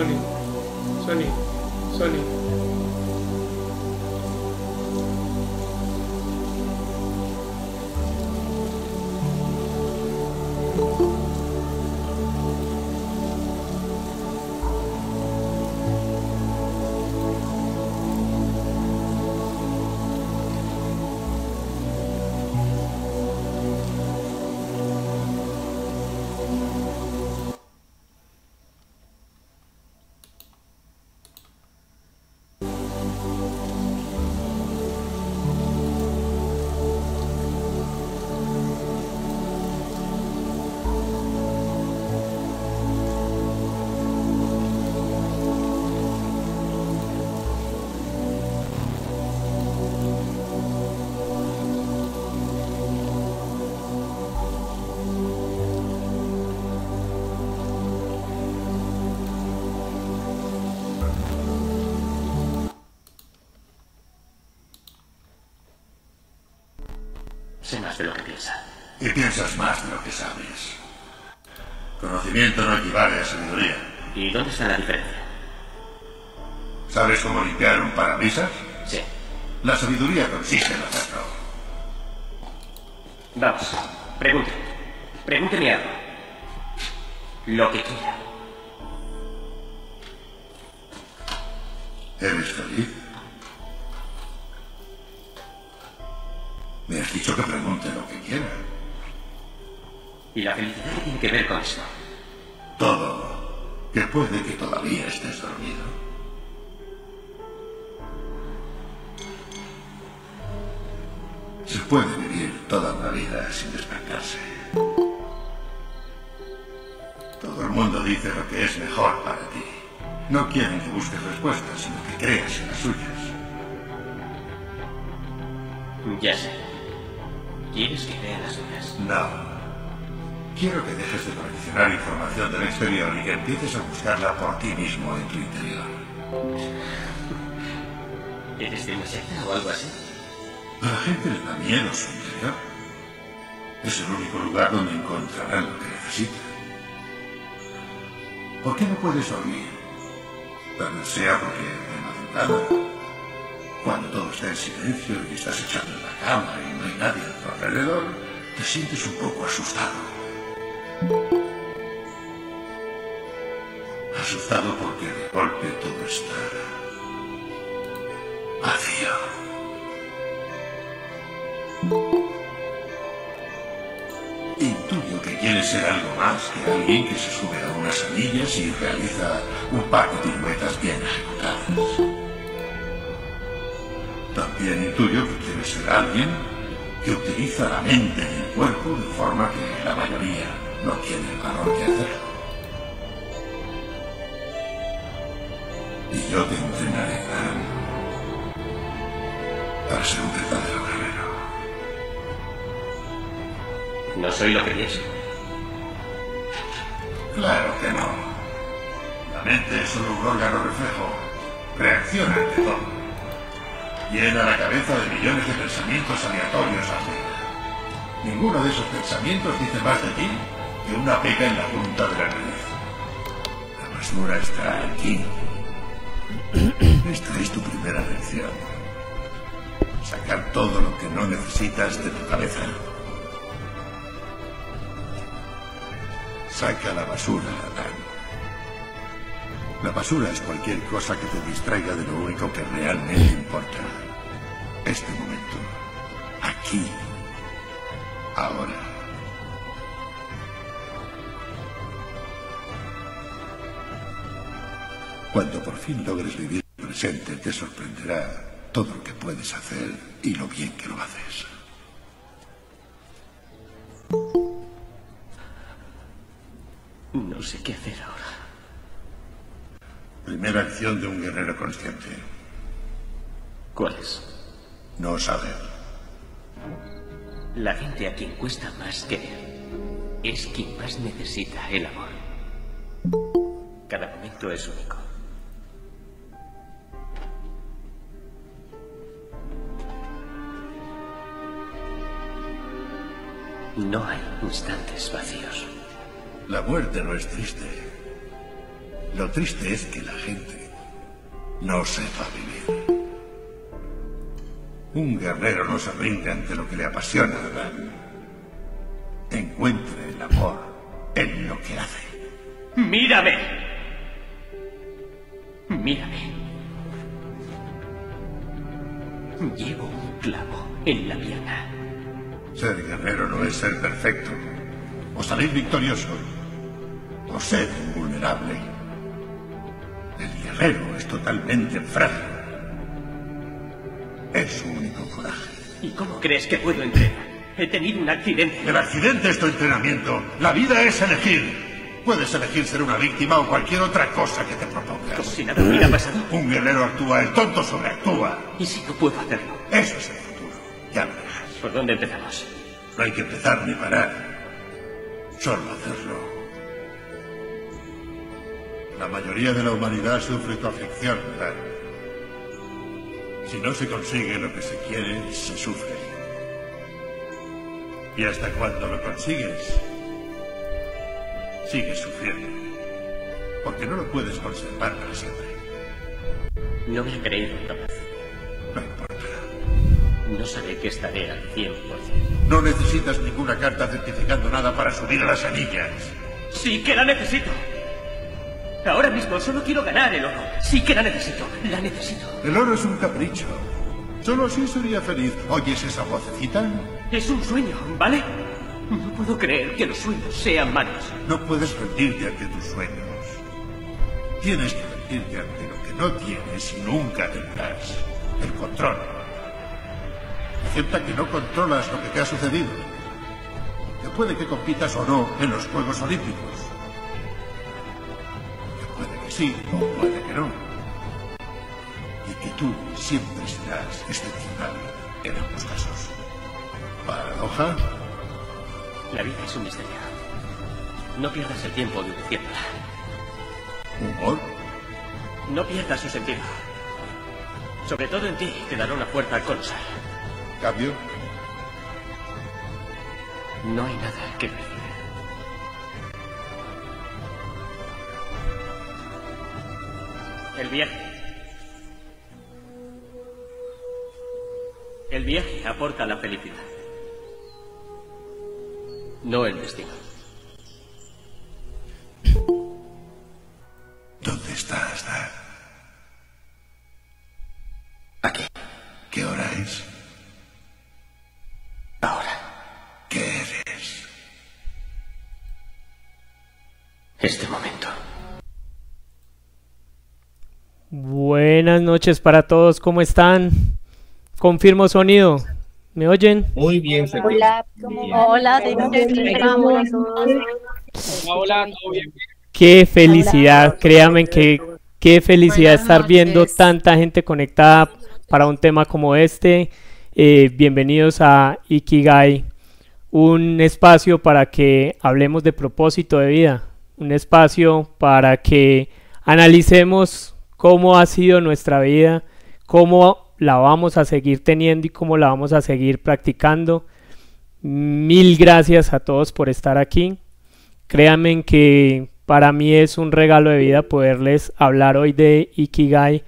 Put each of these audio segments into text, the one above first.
Sonny. Sonny. Sony. interior. ¿Eres de una o algo así? la gente le da miedo su interior. Es el único lugar donde encontrarán lo que necesitan. ¿Por qué no puedes dormir? Tal vez sea porque de madrugada, cuando todo está en silencio y estás echando en la cama y no hay nadie a tu alrededor, te sientes un poco asustado porque de golpe todo está adiós Intuyo que quiere ser algo más que alguien que se sube a unas anillas y realiza un par de piruetas bien ejecutadas. También intuyo que quieres ser alguien que utiliza la mente y el cuerpo de forma que la mayoría no tiene el valor que hacerlo. Yo te entrenaré, para ser un verdadero guerrero. No soy lo que pienso. Claro que no. La mente es solo un órgano reflejo. Reacciona ante todo. Llena la cabeza de millones de pensamientos aleatorios al Ninguno de esos pensamientos dice más de ti que una peca en la punta de la nariz. La basura está aquí. Esta es tu primera lección. Sacar todo lo que no necesitas de tu cabeza. Saca la basura, Adán. La basura es cualquier cosa que te distraiga de lo único que realmente importa. Este momento. Aquí. Ahora. Cuando por fin logres vivir el presente, te sorprenderá todo lo que puedes hacer y lo bien que lo haces. No sé qué hacer ahora. Primera acción de un guerrero consciente. ¿Cuál es? No saber. La gente a quien cuesta más querer es quien más necesita el amor. Cada momento es único. No hay instantes vacíos. La muerte no es triste. Lo triste es que la gente no sepa vivir. Un guerrero no se rinde ante lo que le apasiona. Encuentre el amor en lo que hace. ¡Mírame! Mírame. Llevo un clavo en la pierna. Ser guerrero no es ser perfecto. O salir victorioso, o ser vulnerable. El guerrero es totalmente frágil. Es su único coraje. ¿Y cómo crees que puedo entrenar? He tenido un accidente. El accidente es tu entrenamiento. La vida es elegir. Puedes elegir ser una víctima o cualquier otra cosa que te propongas. Como si nada hubiera pasado. Un guerrero actúa, el tonto sobreactúa. ¿Y si no puedo hacerlo? Eso es el futuro. Ya ¿Por dónde empezamos? No hay que empezar ni parar. Solo hacerlo. La mayoría de la humanidad sufre tu aflicción, Dan. Si no se consigue lo que se quiere, se sufre. Y hasta cuando lo consigues, sigues sufriendo. Porque no lo puedes conservar para siempre. No me he creído capaz no sabré que estaré al 100%. No necesitas ninguna carta certificando nada para subir a las anillas. Sí que la necesito. Ahora mismo solo quiero ganar el oro. Sí que la necesito. La necesito. El oro es un capricho. Solo así sería feliz. ¿Oyes esa vocecita? Es un sueño, ¿vale? No puedo creer que los sueños sean malos. No puedes rendirte ante tus sueños. Tienes que rendirte ante lo que no tienes y nunca tendrás. El control. Acepta que no controlas lo que te ha sucedido. Que puede que compitas o no en los Juegos Olímpicos. Que puede que sí o puede que no. Y que tú siempre serás excepcional en ambos casos. ¿Paradoja? La vida es un misterio. No pierdas el tiempo deduciéndola. ¿Humor? No pierdas su sentido. Sobre todo en ti te dará una fuerza colosal. Cambio. No hay nada que ver. El viaje. El viaje aporta la felicidad. No el destino. ¿Dónde estás, Dad? Aquí. ¿Qué hora es? este momento. Buenas noches para todos, ¿cómo están? Confirmo sonido. ¿Me oyen? Muy bien, Hola, ¿cómo Hola, Hola, bien. Qué felicidad, créanme que qué felicidad estar viendo tanta gente conectada para un tema como este. Eh, bienvenidos a Ikigai, un espacio para que hablemos de propósito de vida, un espacio para que analicemos cómo ha sido nuestra vida, cómo la vamos a seguir teniendo y cómo la vamos a seguir practicando. Mil gracias a todos por estar aquí. Créanme que para mí es un regalo de vida poderles hablar hoy de Ikigai.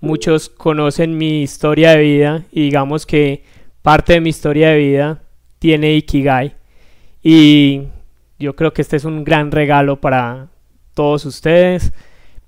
Muchos conocen mi historia de vida y digamos que parte de mi historia de vida tiene Ikigai. Y yo creo que este es un gran regalo para todos ustedes.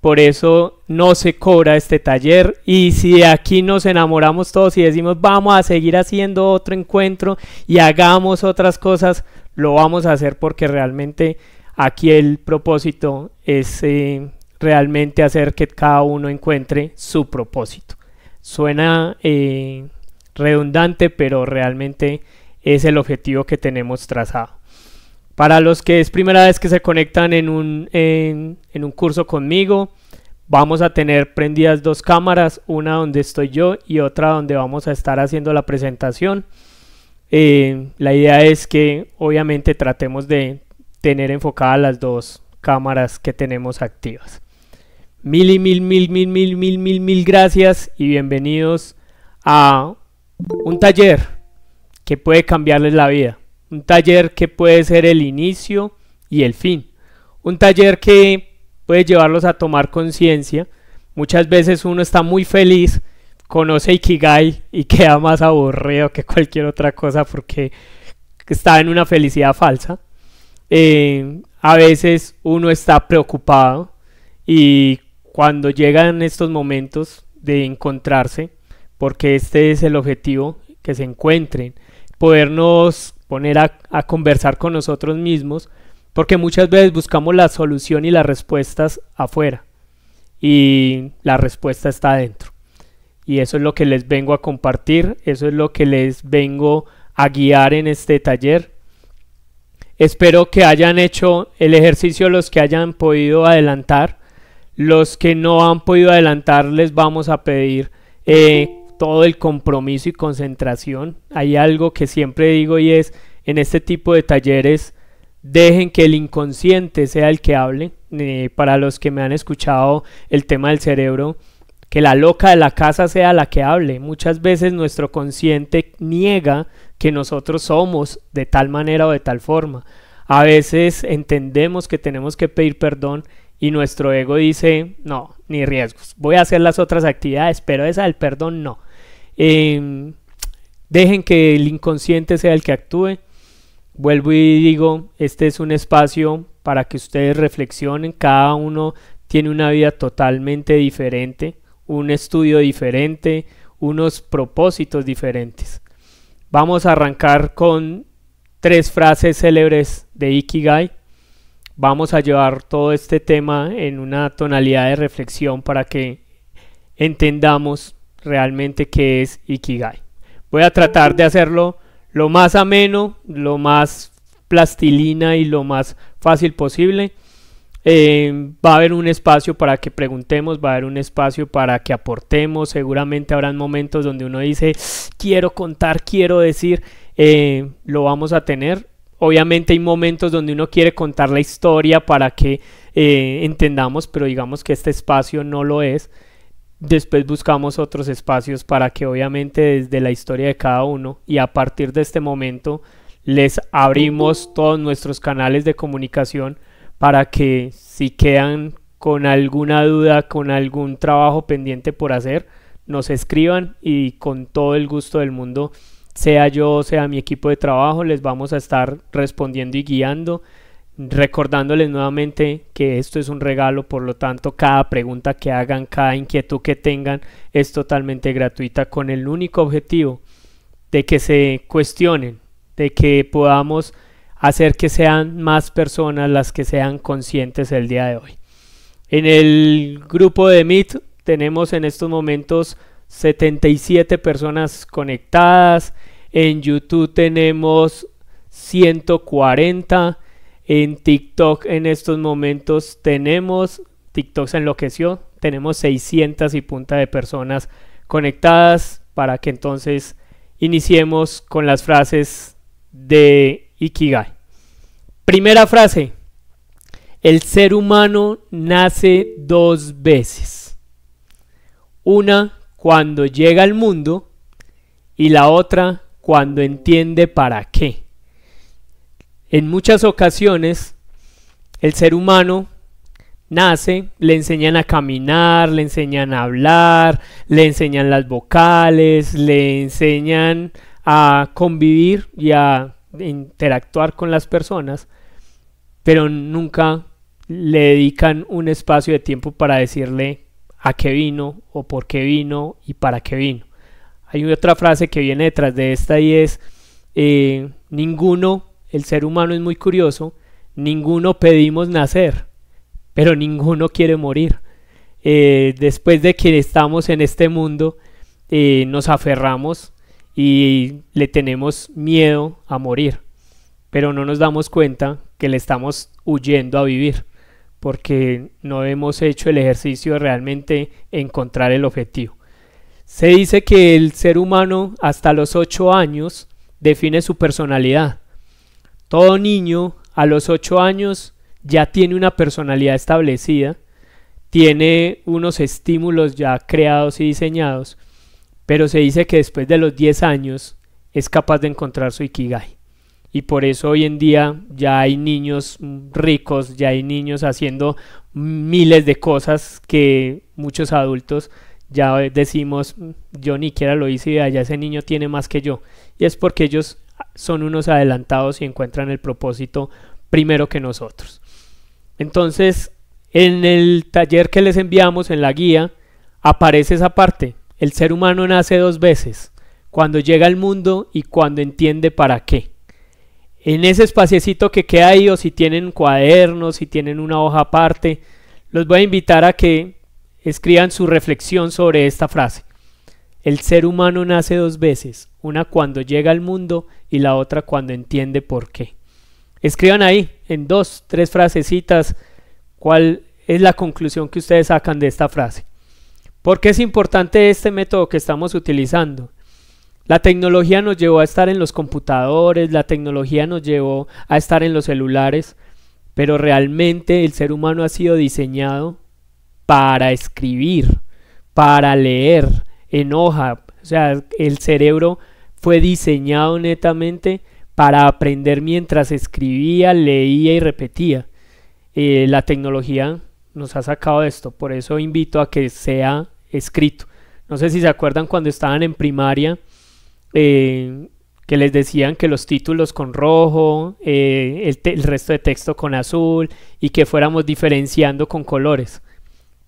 Por eso no se cobra este taller. Y si aquí nos enamoramos todos y decimos vamos a seguir haciendo otro encuentro y hagamos otras cosas, lo vamos a hacer porque realmente aquí el propósito es eh, realmente hacer que cada uno encuentre su propósito. Suena eh, redundante, pero realmente es el objetivo que tenemos trazado. Para los que es primera vez que se conectan en un, en, un curso conmigo, vamos a tener prendidas dos cámaras, una donde estoy yo y otra donde vamos a estar haciendo la presentación. Eh, la idea es que obviamente tratemos de tener enfocadas las dos cámaras que tenemos activas. Mil y mil, mil, mil, mil, mil, mil, mil gracias y bienvenidos a un taller que puede cambiarles la vida un taller que puede ser el inicio y el fin, un taller que puede llevarlos a tomar conciencia. Muchas veces uno está muy feliz, conoce Ikigai y queda más aburrido que cualquier otra cosa porque está en una felicidad falsa. Eh, a veces uno está preocupado y cuando llegan estos momentos de encontrarse, porque este es el objetivo, que se encuentren, podernos a, conversar con nosotros mismos, porque muchas veces buscamos la solución y las respuestas afuera, y la respuesta está adentro. Y eso es lo que les vengo a compartir, eso es lo que les vengo a guiar en este taller. Espero que hayan hecho el ejercicio los que hayan podido adelantar. Los que no han podido adelantar les vamos a pedir eh, todo el compromiso y concentración. Hay algo que siempre digo y es, en este tipo de talleres, dejen que el inconsciente sea el que hable. Eh, para los que me han escuchado el tema del cerebro, que la loca de la casa sea la que hable. Muchas veces nuestro consciente niega que nosotros somos de tal manera o de tal forma. A veces entendemos que tenemos que pedir perdón y nuestro ego dice, no, ni riesgos. Voy a hacer las otras actividades, pero esa del perdón no. Em, dejen que el inconsciente sea el que actúe. Vuelvo y digo, este es un espacio para que ustedes reflexionen. Cada uno tiene una vida totalmente diferente, un estudio diferente, unos propósitos diferentes. Vamos a arrancar con tres frases célebres de Ikigai. Vamos a llevar todo este tema en una tonalidad de reflexión para que entendamos realmente qué es Ikigai. Voy a tratar de hacerlo lo más ameno, lo más plastilina y lo más fácil posible. Eh, va a haber un espacio para que preguntemos, va a haber un espacio para que aportemos. Seguramente habrán momentos donde uno dice, quiero contar, quiero decir, eh, lo vamos a tener. Obviamente hay momentos donde uno quiere contar la historia para que eh, entendamos, pero digamos que este espacio no lo es. Después buscamos otros espacios para que obviamente desde la historia de cada uno y a partir de este momento les abrimos todos nuestros canales de comunicación para que si quedan con alguna duda, con algún trabajo pendiente por hacer, nos escriban y con todo el gusto del mundo, sea yo, sea mi equipo de trabajo, les vamos a estar respondiendo y guiando recordándoles nuevamente que esto es un regalo, por lo tanto cada pregunta que hagan, cada inquietud que tengan es totalmente gratuita con el único objetivo de que se cuestionen, de que podamos hacer que sean más personas las que sean conscientes el día de hoy. En el grupo de Meet tenemos en estos momentos 77 personas conectadas, en YouTube tenemos 140, en TikTok en estos momentos tenemos, TikTok se enloqueció, tenemos 600 y punta de personas conectadas para que entonces iniciemos con las frases de Ikigai. Primera frase, el ser humano nace dos veces. Una cuando llega al mundo y la otra cuando entiende para qué. En muchas ocasiones, el ser humano nace, le enseñan a caminar, le enseñan a hablar, le enseñan las vocales, le enseñan a convivir y a interactuar con las personas, pero nunca le dedican un espacio de tiempo para decirle a qué vino o por qué vino y para qué vino. Hay otra frase que viene detrás de esta y es, eh, ninguno el ser humano es muy curioso, ninguno pedimos nacer, pero ninguno quiere morir. Eh, después de que estamos en este mundo, eh, nos aferramos y le tenemos miedo a morir, pero no nos damos cuenta que le estamos huyendo a vivir, porque no hemos hecho el ejercicio de realmente encontrar el objetivo. Se dice que el ser humano hasta los 8 años define su personalidad todo niño a los 8 años ya tiene una personalidad establecida, tiene unos estímulos ya creados y diseñados, pero se dice que después de los 10 años es capaz de encontrar su ikigai. Y por eso hoy en día ya hay niños ricos, ya hay niños haciendo miles de cosas que muchos adultos ya decimos, mm, yo ni siquiera lo hice y allá ese niño tiene más que yo. Y es porque ellos son unos adelantados y encuentran el propósito primero que nosotros. Entonces, en el taller que les enviamos, en la guía, aparece esa parte. El ser humano nace dos veces, cuando llega al mundo y cuando entiende para qué. En ese espaciecito que queda ahí, o si tienen cuadernos, si tienen una hoja aparte, los voy a invitar a que escriban su reflexión sobre esta frase. El ser humano nace dos veces, una cuando llega al mundo y la otra cuando entiende por qué. Escriban ahí en dos, tres frasecitas cuál es la conclusión que ustedes sacan de esta frase. ¿Por qué es importante este método que estamos utilizando? La tecnología nos llevó a estar en los computadores, la tecnología nos llevó a estar en los celulares, pero realmente el ser humano ha sido diseñado para escribir, para leer en hoja. O sea, el cerebro fue diseñado netamente para aprender mientras escribía, leía y repetía. Eh, la tecnología nos ha sacado esto, por eso invito a que sea escrito. No sé si se acuerdan cuando estaban en primaria, eh, que les decían que los títulos con rojo, eh, el, resto de texto con azul y que fuéramos diferenciando con colores,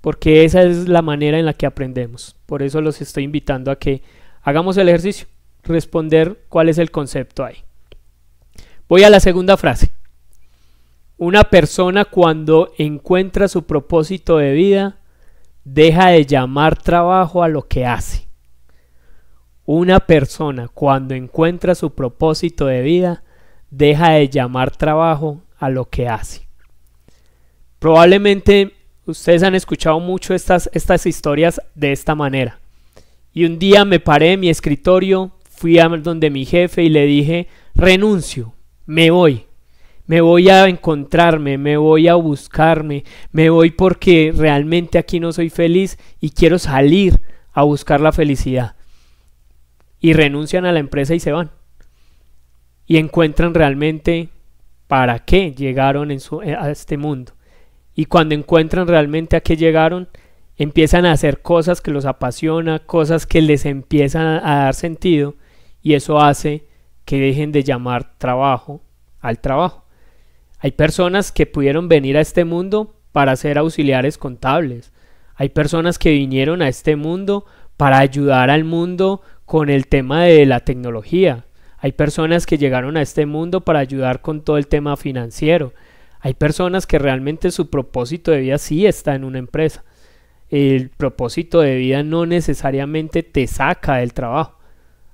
porque esa es la manera en la que aprendemos. Por eso los estoy invitando a que hagamos el ejercicio responder cuál es el concepto ahí. Voy a la segunda frase. Una persona cuando encuentra su propósito de vida, deja de llamar trabajo a lo que hace. Una persona cuando encuentra su propósito de vida, deja de llamar trabajo a lo que hace. Probablemente ustedes han escuchado mucho estas, estas historias de esta manera. Y un día me paré en mi escritorio fui a donde mi jefe y le dije, renuncio, me voy, me voy a encontrarme, me voy a buscarme, me voy porque realmente aquí no soy feliz y quiero salir a buscar la felicidad. Y renuncian a la empresa y se van. Y encuentran realmente para qué llegaron en eh, a este mundo. Y cuando encuentran realmente a qué llegaron, empiezan a hacer cosas que los apasiona, cosas que les empiezan a dar sentido y eso hace que dejen de llamar trabajo al trabajo. Hay personas que pudieron venir a este mundo para ser auxiliares contables. Hay personas que vinieron a este mundo para ayudar al mundo con el tema de la tecnología. Hay personas que llegaron a este mundo para ayudar con todo el tema financiero. Hay personas que realmente su propósito de vida sí está en una empresa. El propósito de vida no necesariamente te saca del trabajo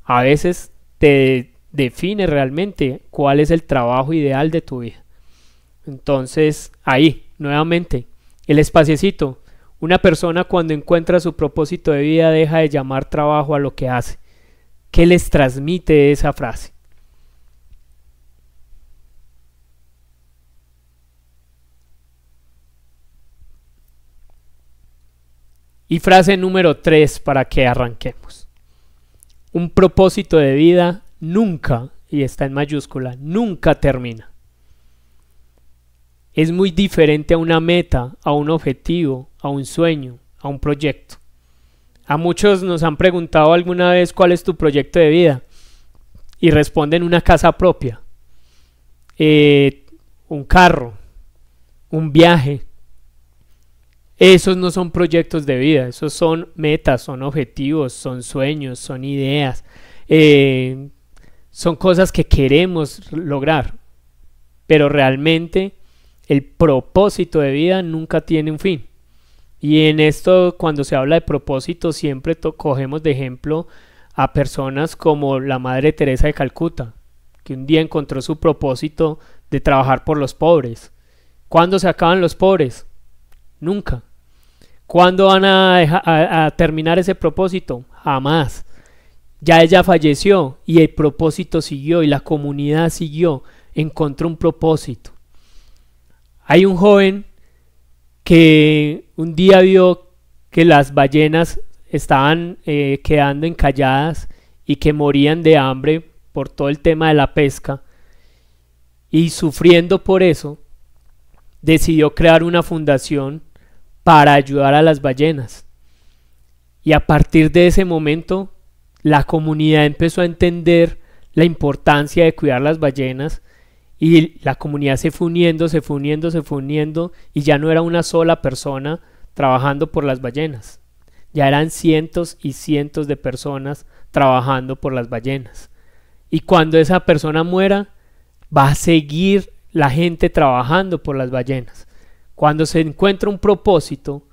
a veces te define realmente cuál es el trabajo ideal de tu vida. Entonces, ahí, nuevamente, el espaciecito. Una persona cuando encuentra su propósito de vida deja de llamar trabajo a lo que hace. ¿Qué les transmite esa frase? Y frase número 3 para que arranquemos un propósito de vida nunca, y está en mayúscula, nunca termina. Es muy diferente a una meta, a un objetivo, a un sueño, a un proyecto. A muchos nos han preguntado alguna vez cuál es tu proyecto de vida y responden una casa propia, eh, un carro, un viaje, esos no son proyectos de vida, esos son metas, son objetivos, son sueños, son ideas, eh, son cosas que queremos lograr. Pero realmente el propósito de vida nunca tiene un fin. Y en esto, cuando se habla de propósito, siempre cogemos de ejemplo a personas como la Madre Teresa de Calcuta, que un día encontró su propósito de trabajar por los pobres. ¿Cuándo se acaban los pobres? Nunca. ¿Cuándo van a, terminar ese propósito? Jamás. Ya ella falleció y el propósito siguió y la comunidad siguió, encontró un propósito. Hay un joven que un día vio que las ballenas estaban eh, quedando encalladas y que morían de hambre por todo el tema de la pesca y sufriendo por eso, decidió crear una fundación para ayudar a las ballenas. Y a partir de ese momento, la comunidad empezó a entender la importancia de cuidar las ballenas y la comunidad se fue uniendo, se fue uniendo, se fue uniendo y ya no era una sola persona trabajando por las ballenas. Ya eran cientos y cientos de personas trabajando por las ballenas. Y cuando esa persona muera, va a seguir la gente trabajando por las ballenas. Cuando se encuentra un propósito,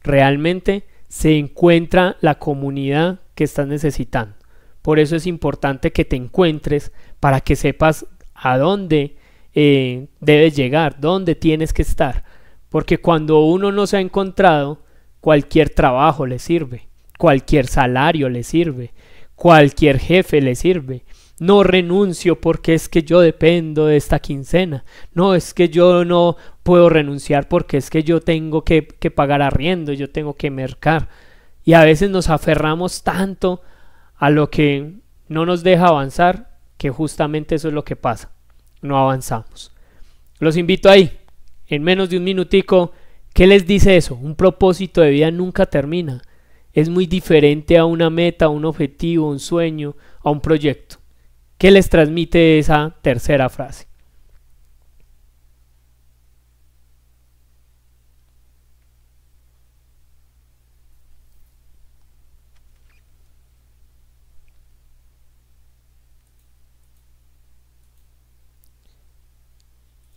realmente se encuentra la comunidad que estás necesitando. Por eso es importante que te encuentres para que sepas a dónde eh, debes llegar, dónde tienes que estar. Porque cuando uno no se ha encontrado, cualquier trabajo le sirve, cualquier salario le sirve, cualquier jefe le sirve. No renuncio porque es que yo dependo de esta quincena. No es que yo no puedo renunciar porque es que yo tengo que, pagar arriendo, yo tengo que mercar. Y a veces nos aferramos tanto a lo que no nos deja avanzar que justamente eso es lo que pasa. No avanzamos. Los invito ahí, en menos de un minutico, ¿qué les dice eso? Un propósito de vida nunca termina. Es muy diferente a una meta, un objetivo, un sueño, a un proyecto. ¿Qué les transmite esa tercera frase?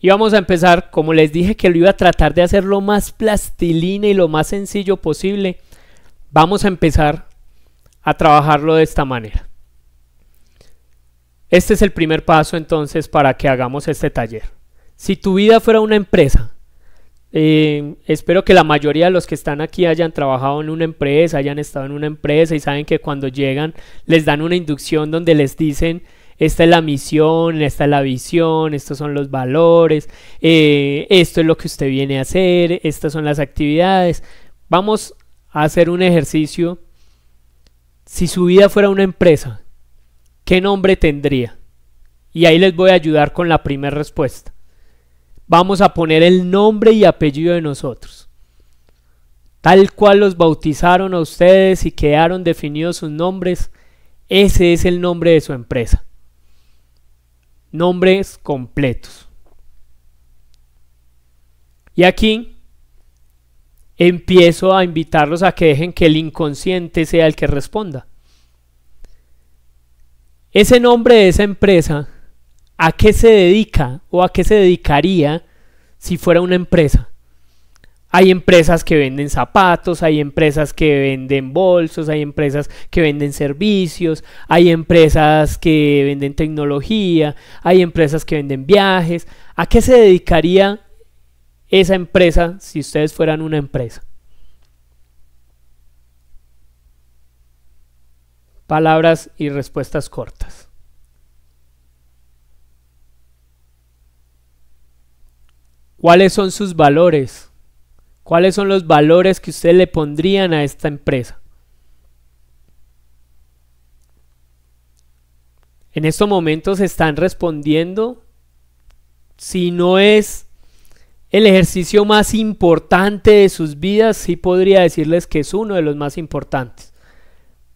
Y vamos a empezar, como les dije que lo iba a tratar de hacer lo más plastilina y lo más sencillo posible, vamos a empezar a trabajarlo de esta manera. Este es el primer paso entonces para que hagamos este taller. Si tu vida fuera una empresa, eh, espero que la mayoría de los que están aquí hayan trabajado en una empresa, hayan estado en una empresa y saben que cuando llegan les dan una inducción donde les dicen esta es la misión, esta es la visión, estos son los valores, eh, esto es lo que usted viene a hacer, estas son las actividades. Vamos a hacer un ejercicio. Si su vida fuera una empresa, ¿qué nombre tendría? Y ahí les voy a ayudar con la primera respuesta. Vamos a poner el nombre y apellido de nosotros tal cual los bautizaron a ustedes y quedaron definidos sus nombres, ese es el nombre de su empresa nombres completos. Y aquí empiezo a invitarlos a que dejen que el inconsciente sea el que responda. Ese nombre de esa empresa, ¿a qué se dedica o a qué se dedicaría si fuera una empresa? Hay empresas que venden zapatos, hay empresas que venden bolsos, hay empresas que venden servicios, hay empresas que venden tecnología, hay empresas que venden viajes. ¿A qué se dedicaría esa empresa si ustedes fueran una empresa? Palabras y respuestas cortas. ¿Cuáles son sus valores? ¿Cuáles son los valores que usted le pondrían a esta empresa? En estos momentos están respondiendo si no es el ejercicio más importante de sus vidas, sí podría decirles que es uno de los más importantes.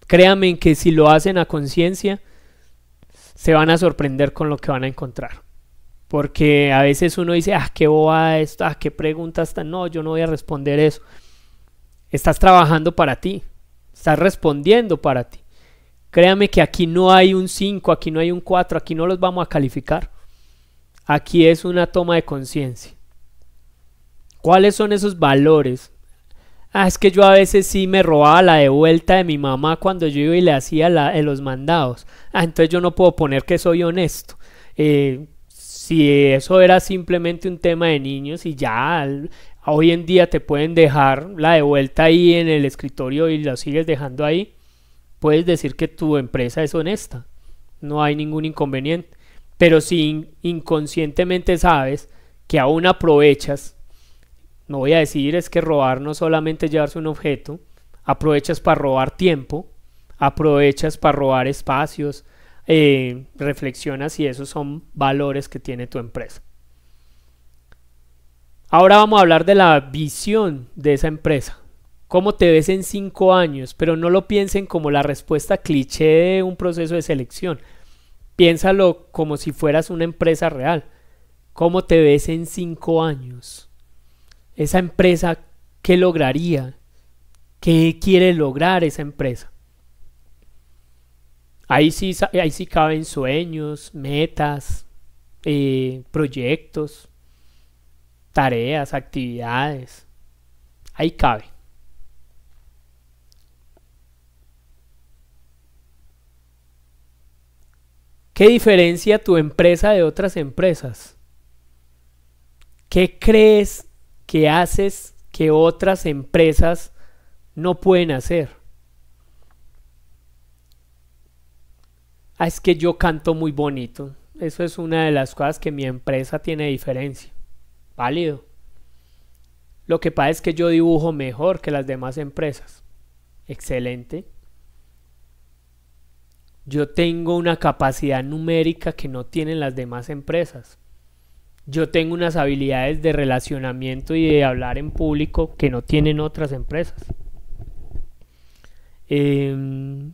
Créanme que si lo hacen a conciencia, se van a sorprender con lo que van a encontrar. Porque a veces uno dice, ah, qué boba esto, ah, qué preguntas tan. No, yo no voy a responder eso. Estás trabajando para ti, estás respondiendo para ti. Créame que aquí no hay un 5, aquí no hay un 4, aquí no los vamos a calificar. Aquí es una toma de conciencia. ¿Cuáles son esos valores? Ah, es que yo a veces sí me robaba la de vuelta de mi mamá cuando yo iba y le hacía la, los mandados. Ah, entonces yo no puedo poner que soy honesto. Eh, si eso era simplemente un tema de niños y ya hoy en día te pueden dejar la de vuelta ahí en el escritorio y la sigues dejando ahí, puedes decir que tu empresa es honesta, no hay ningún inconveniente. Pero si inconscientemente sabes que aún aprovechas, no voy a decir es que robar no solamente llevarse un objeto, aprovechas para robar tiempo, aprovechas para robar espacios, eh, reflexiona si esos son valores que tiene tu empresa. Ahora vamos a hablar de la visión de esa empresa. ¿Cómo te ves en cinco años? Pero no lo piensen como la respuesta cliché de un proceso de selección. Piénsalo como si fueras una empresa real. ¿Cómo te ves en cinco años? Esa empresa, ¿qué lograría? ¿Qué quiere lograr esa empresa? Ahí sí, ahí sí caben sueños, metas, eh, proyectos, tareas, actividades. Ahí cabe. ¿Qué diferencia tu empresa de otras empresas? ¿Qué crees que haces que otras empresas no pueden hacer? Ah, es que yo canto muy bonito. Eso es una de las cosas que mi empresa tiene diferencia. Válido. Lo que pasa es que yo dibujo mejor que las demás empresas. Excelente. Yo tengo una capacidad numérica que no tienen las demás empresas. Yo tengo unas habilidades de relacionamiento y de hablar en público que no tienen otras empresas. Em,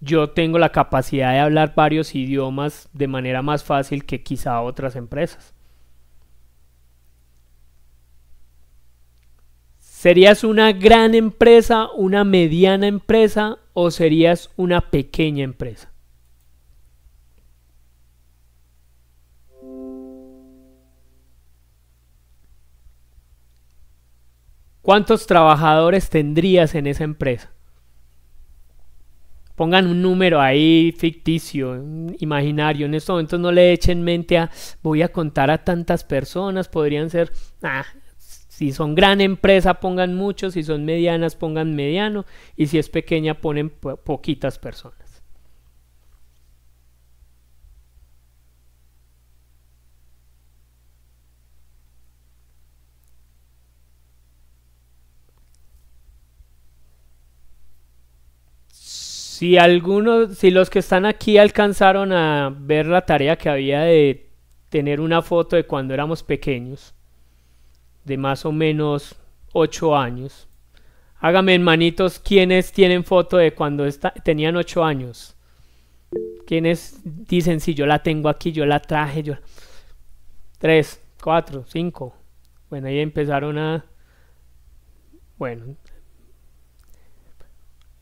yo tengo la capacidad de hablar varios idiomas de manera más fácil que quizá otras empresas. ¿Serías una gran empresa, una mediana empresa o serías una pequeña empresa? ¿Cuántos trabajadores tendrías en esa empresa? pongan un número ahí ficticio, imaginario, en estos momentos no le echen mente a voy a contar a tantas personas, podrían ser, ah, si son gran empresa pongan muchos, si son medianas pongan mediano y si es pequeña ponen poquitas personas. Si algunos, si los que están aquí alcanzaron a ver la tarea que había de tener una foto de cuando éramos pequeños, de más o menos 8 años. Hágame, hermanitos, quienes tienen foto de cuando está, tenían 8 años? ¿Quiénes dicen si yo la tengo aquí, yo la traje? Yo... 3, cuatro, cinco, Bueno, ahí empezaron a... Bueno,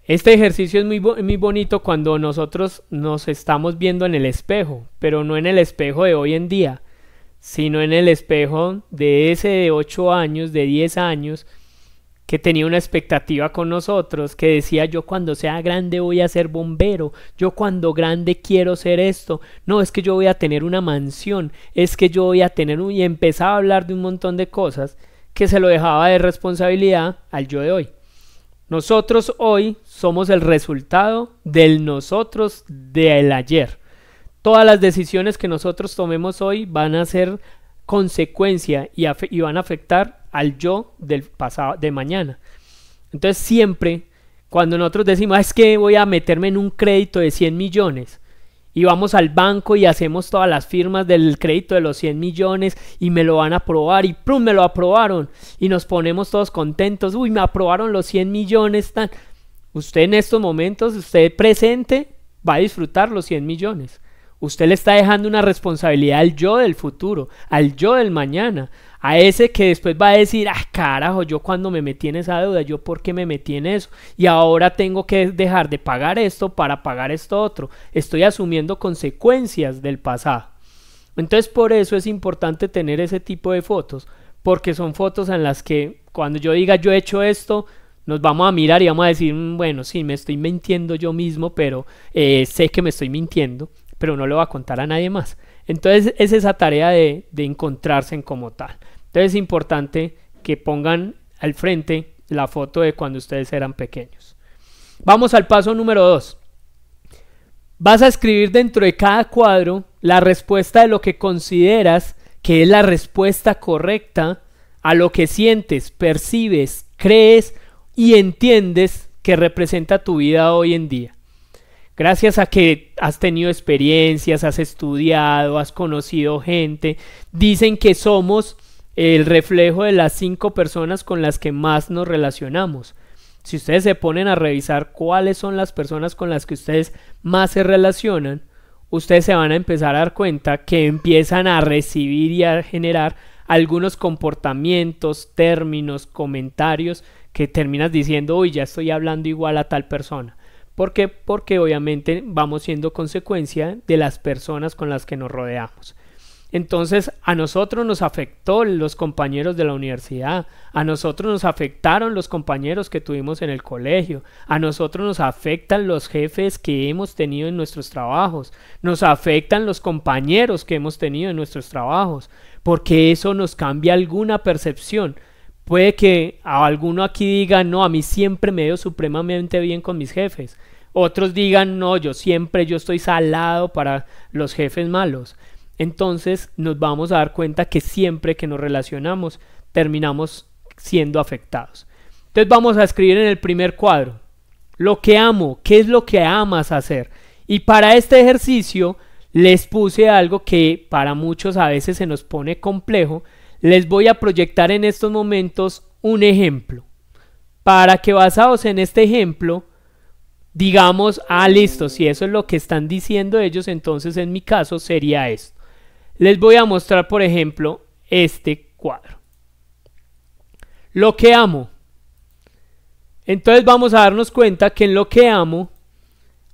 este ejercicio es muy, bonito cuando nosotros nos estamos viendo en el espejo, pero no en el espejo de hoy en día, sino en el espejo de ese de 8 años, de 10 años, que tenía una expectativa con nosotros, que decía yo cuando sea grande voy a ser bombero, yo cuando grande quiero ser esto, no es que yo voy a tener una mansión, es que yo voy a tener un... y empezaba a hablar de un montón de cosas que se lo dejaba de responsabilidad al yo de hoy. Nosotros hoy somos el resultado del nosotros del ayer. Todas las decisiones que nosotros tomemos hoy van a ser consecuencia y, van a afectar al yo del pasado de mañana. Entonces siempre cuando nosotros decimos ah, es que voy a meterme en un crédito de 100 millones, y vamos al banco y hacemos todas las firmas del crédito de los 100 millones y me lo van a aprobar y ¡prum! me lo aprobaron y nos ponemos todos contentos, uy, me aprobaron los 100 millones, Usted en estos momentos, usted presente, va a disfrutar los 100 millones. Usted le está dejando una responsabilidad al yo del futuro, al yo del mañana, a ese que después va a decir, ah, carajo, yo cuando me metí en esa deuda, yo por qué me metí en eso, y ahora tengo que dejar de pagar esto para pagar esto otro, estoy asumiendo consecuencias del pasado. Entonces por eso es importante tener ese tipo de fotos, porque son fotos en las que cuando yo diga yo he hecho esto, nos vamos a mirar y vamos a decir, mm, bueno, sí, me estoy mintiendo yo mismo, pero eh, sé que me estoy mintiendo, pero no lo va a contar a nadie más. Entonces es esa tarea de, encontrarse en como tal. Entonces es importante que pongan al frente la foto de cuando ustedes eran pequeños. Vamos al paso número 2. Vas a escribir dentro de cada cuadro la respuesta de lo que consideras que es la respuesta correcta a lo que sientes, percibes, crees y entiendes que representa tu vida hoy en día. Gracias a que has tenido experiencias, has estudiado, has conocido gente. Dicen que somos el reflejo de las cinco personas con las que más nos relacionamos. Si ustedes se ponen a revisar cuáles son las personas con las que ustedes más se relacionan, ustedes se van a empezar a dar cuenta que empiezan a recibir y a generar algunos comportamientos, términos, comentarios que terminas diciendo, uy, ya estoy hablando igual a tal persona. ¿Por qué? Porque obviamente vamos siendo consecuencia de las personas con las que nos rodeamos. Entonces a nosotros nos afectó los compañeros de la universidad, a nosotros nos afectaron los compañeros que tuvimos en el colegio, a nosotros nos afectan los jefes que hemos tenido en nuestros trabajos, nos afectan los compañeros que hemos tenido en nuestros trabajos, porque eso nos cambia alguna percepción. Puede que a alguno aquí diga, no, a mí siempre me dio supremamente bien con mis jefes, otros digan, no, yo siempre yo estoy salado para los jefes malos. Entonces nos vamos a dar cuenta que siempre que nos relacionamos terminamos siendo afectados. Entonces vamos a escribir en el primer cuadro, lo que amo, qué es lo que amas hacer. Y para este ejercicio les puse algo que para muchos a veces se nos pone complejo. Les voy a proyectar en estos momentos un ejemplo. Para que basados en este ejemplo digamos, ah, listo, si eso es lo que están diciendo ellos, entonces en mi caso sería esto. Les voy a mostrar, por ejemplo, este cuadro. Lo que amo. Entonces vamos a darnos cuenta que en lo que amo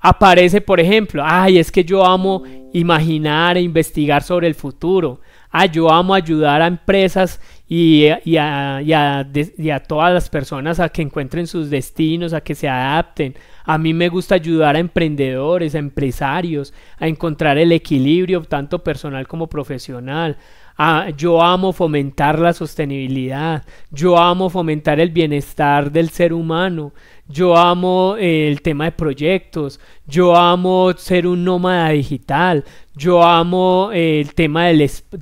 aparece, por ejemplo, ay, es que yo amo imaginar e investigar sobre el futuro. Ah, yo amo ayudar a empresas y, y a todas las personas a que encuentren sus destinos, a que se adapten, a mí me gusta ayudar a emprendedores, a empresarios, a encontrar el equilibrio tanto personal como profesional. yo amo fomentar la sostenibilidad, yo amo fomentar el bienestar del ser humano, yo amo eh, el tema de proyectos, yo amo ser un nómada digital, yo amo eh, el tema de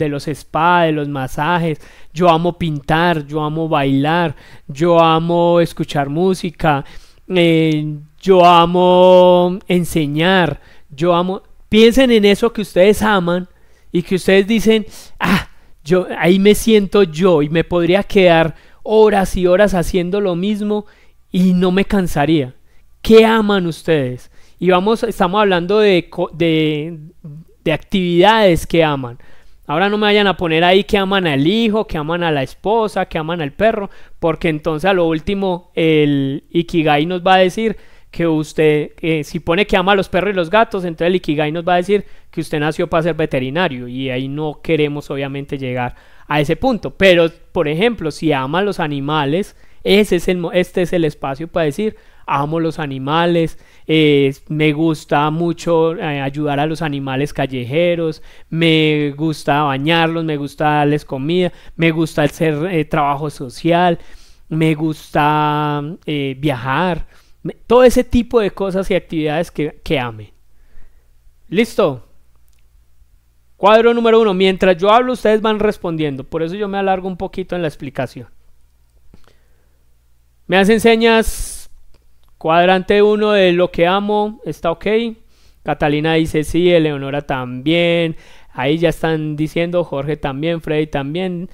los spa, de los masajes, yo amo pintar, yo amo bailar, yo amo escuchar música. Eh, yo amo enseñar, yo amo... Piensen en eso que ustedes aman y que ustedes dicen, ah, yo ahí me siento yo y me podría quedar horas y horas haciendo lo mismo y no me cansaría. ¿Qué aman ustedes? Y vamos, estamos hablando de, de, de actividades que aman. Ahora no me vayan a poner ahí que aman al hijo, que aman a la esposa, que aman al perro, porque entonces a lo último el Ikigai nos va a decir, que usted, si pone que ama a los perros y los gatos, entonces el Ikigai nos va a decir que usted nació para ser veterinario y ahí no queremos obviamente llegar a ese punto. Pero, por ejemplo, si ama a los animales, ese es el, este es el espacio para decir, amo los animales, me gusta mucho eh, ayudar a los animales callejeros, me gusta bañarlos, me gusta darles comida, me gusta hacer eh, trabajo social, me gusta eh, viajar todo ese tipo de cosas y actividades que, que ame. Listo. Cuadro número uno. Mientras yo hablo, ustedes van respondiendo. Por eso yo me alargo un poquito en la explicación. Me hacen señas. Cuadrante uno de lo que amo. Está ok. Catalina dice sí. Eleonora también. Ahí ya están diciendo Jorge también. Freddy también.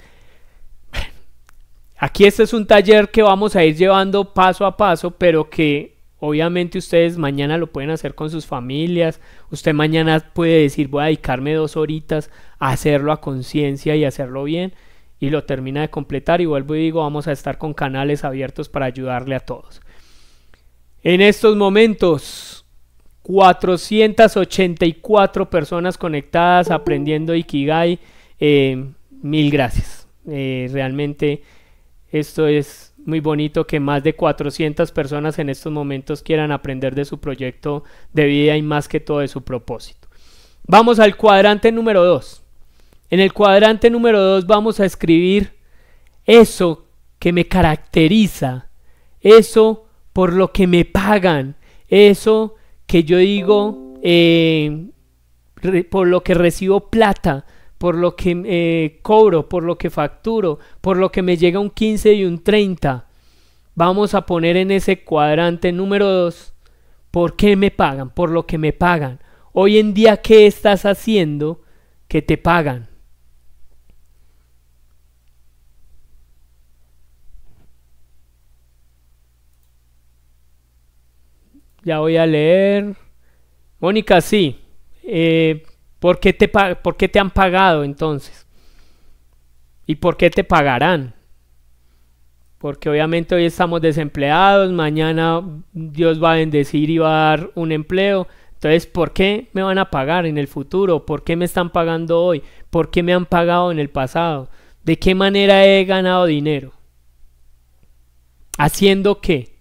Aquí este es un taller que vamos a ir llevando paso a paso, pero que obviamente ustedes mañana lo pueden hacer con sus familias. Usted mañana puede decir voy a dedicarme dos horitas a hacerlo a conciencia y hacerlo bien. Y lo termina de completar y vuelvo y digo vamos a estar con canales abiertos para ayudarle a todos. En estos momentos, 484 personas conectadas aprendiendo Ikigai. Eh, mil gracias. Eh, realmente esto es muy bonito que más de 400 personas en estos momentos quieran aprender de su proyecto de vida y más que todo de su propósito. Vamos al cuadrante número 2. En el cuadrante número 2 vamos a escribir eso que me caracteriza, eso por lo que me pagan, eso que yo digo eh, por lo que recibo plata, por lo que eh, cobro, por lo que facturo, por lo que me llega un 15 y un 30. Vamos a poner en ese cuadrante número 2, ¿por qué me pagan? Por lo que me pagan. Hoy en día, ¿qué estás haciendo que te pagan? Ya voy a leer. Mónica, sí. Eh, ¿Por qué, te, te han pagado entonces? ¿Y por qué te pagarán? Porque obviamente hoy estamos desempleados, mañana Dios va a bendecir y va a dar un empleo. Entonces, ¿por qué me van a pagar en el futuro? ¿Por qué me están pagando hoy? ¿Por qué me han pagado en el pasado? ¿De qué manera he ganado dinero? ¿Haciendo qué?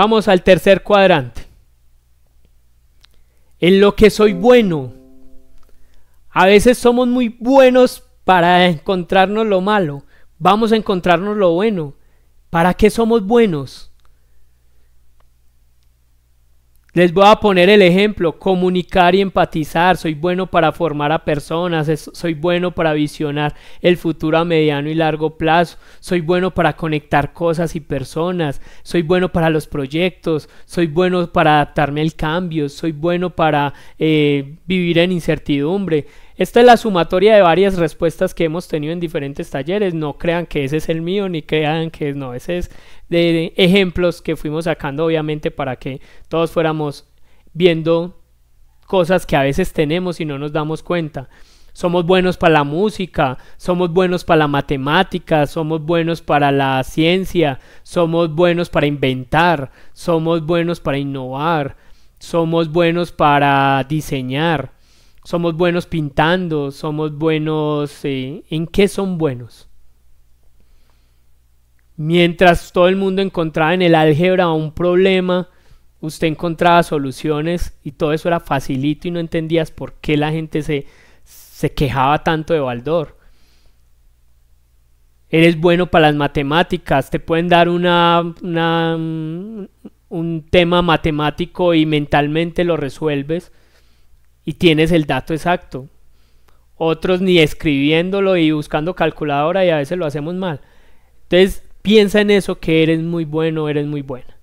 Vamos al tercer cuadrante. En lo que soy bueno. A veces somos muy buenos para encontrarnos lo malo. Vamos a encontrarnos lo bueno. ¿Para qué somos buenos? Les voy a poner el ejemplo, comunicar y empatizar, soy bueno para formar a personas, soy bueno para visionar el futuro a mediano y largo plazo, soy bueno para conectar cosas y personas, soy bueno para los proyectos, soy bueno para adaptarme al cambio, soy bueno para eh, vivir en incertidumbre. Esta es la sumatoria de varias respuestas que hemos tenido en diferentes talleres. No crean que ese es el mío, ni crean que no, ese es de ejemplos que fuimos sacando obviamente para que todos fuéramos viendo cosas que a veces tenemos y no nos damos cuenta. Somos buenos para la música, somos buenos para la matemática, somos buenos para la ciencia, somos buenos para inventar, somos buenos para innovar, somos buenos para diseñar, somos buenos pintando, somos buenos... Eh, ¿En qué son buenos? Mientras todo el mundo encontraba en el álgebra un problema, usted encontraba soluciones y todo eso era facilito y no entendías por qué la gente se, se quejaba tanto de Baldor. Eres bueno para las matemáticas, te pueden dar una, un tema matemático y mentalmente lo resuelves y tienes el dato exacto. Otros ni escribiéndolo y buscando calculadora y a veces lo hacemos mal. Entonces, Piensa en eso que eres muy bueno, eres muy buena.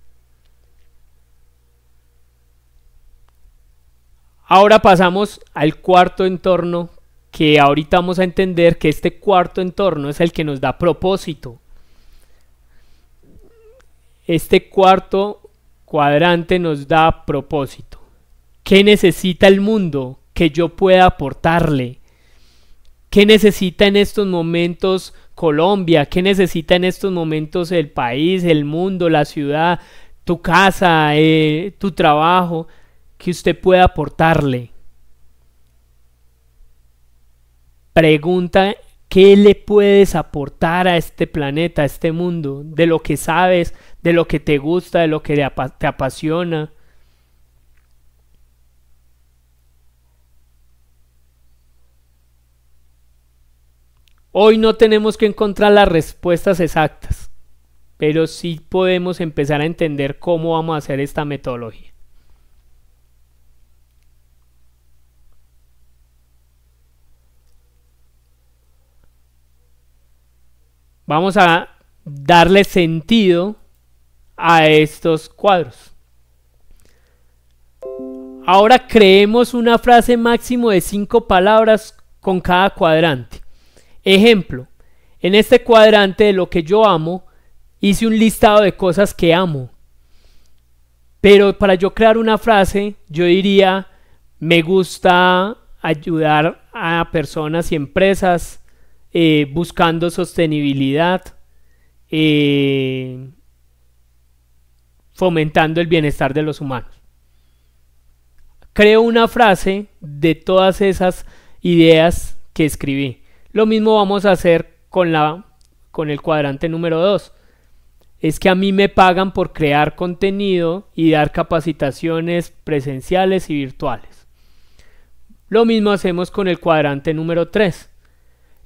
Ahora pasamos al cuarto entorno que ahorita vamos a entender que este cuarto entorno es el que nos da propósito. Este cuarto cuadrante nos da propósito. ¿Qué necesita el mundo que yo pueda aportarle? ¿Qué necesita en estos momentos Colombia, qué necesita en estos momentos el país, el mundo, la ciudad, tu casa, eh, tu trabajo, que usted pueda aportarle. Pregunta, ¿qué le puedes aportar a este planeta, a este mundo? De lo que sabes, de lo que te gusta, de lo que te apasiona. Hoy no tenemos que encontrar las respuestas exactas, pero sí podemos empezar a entender cómo vamos a hacer esta metodología. Vamos a darle sentido a estos cuadros. Ahora creemos una frase máximo de cinco palabras con cada cuadrante. Ejemplo, en este cuadrante de lo que yo amo, hice un listado de cosas que amo. Pero para yo crear una frase, yo diría, me gusta ayudar a personas y empresas eh, buscando sostenibilidad, eh, fomentando el bienestar de los humanos. Creo una frase de todas esas ideas que escribí. Lo mismo vamos a hacer con, la, con el cuadrante número 2. Es que a mí me pagan por crear contenido y dar capacitaciones presenciales y virtuales. Lo mismo hacemos con el cuadrante número 3.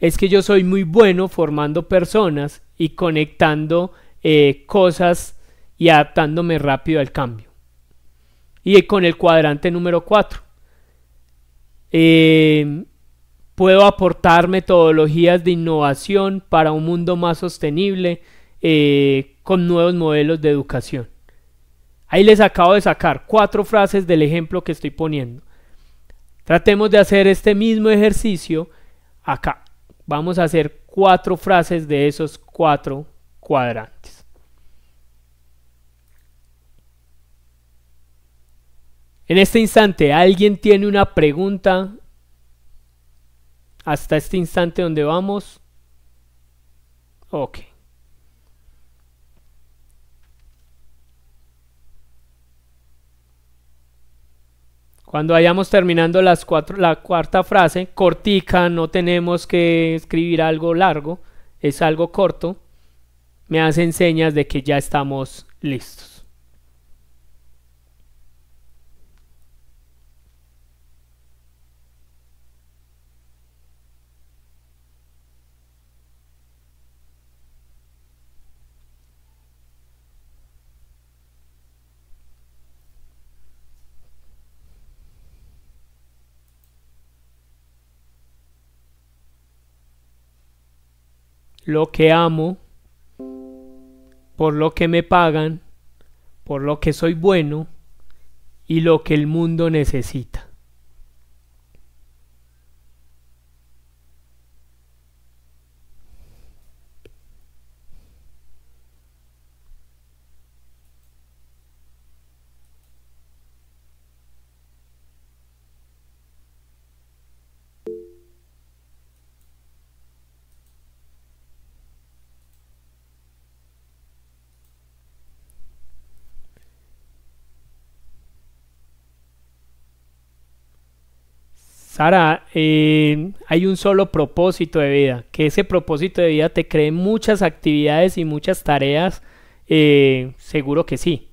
Es que yo soy muy bueno formando personas y conectando eh, cosas y adaptándome rápido al cambio. Y con el cuadrante número 4. Eh, puedo aportar metodologías de innovación para un mundo más sostenible eh, con nuevos modelos de educación. Ahí les acabo de sacar cuatro frases del ejemplo que estoy poniendo. Tratemos de hacer este mismo ejercicio acá. Vamos a hacer cuatro frases de esos cuatro cuadrantes. En este instante, ¿alguien tiene una pregunta hasta este instante donde vamos. Ok. Cuando hayamos terminando las cuatro, la cuarta frase, cortica, no tenemos que escribir algo largo, es algo corto, me hacen señas de que ya estamos listos. lo que amo, por lo que me pagan, por lo que soy bueno y lo que el mundo necesita. Sara, eh, hay un solo propósito de vida, que ese propósito de vida te cree muchas actividades y muchas tareas, eh, seguro que sí.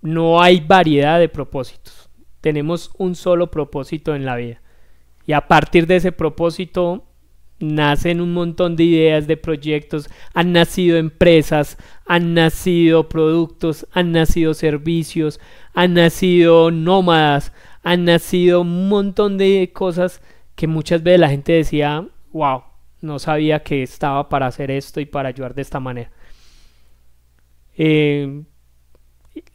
No hay variedad de propósitos. Tenemos un solo propósito en la vida. Y a partir de ese propósito nacen un montón de ideas, de proyectos, han nacido empresas, han nacido productos, han nacido servicios, han nacido nómadas, han nacido un montón de cosas que muchas veces la gente decía, wow, no sabía que estaba para hacer esto y para ayudar de esta manera. Eh,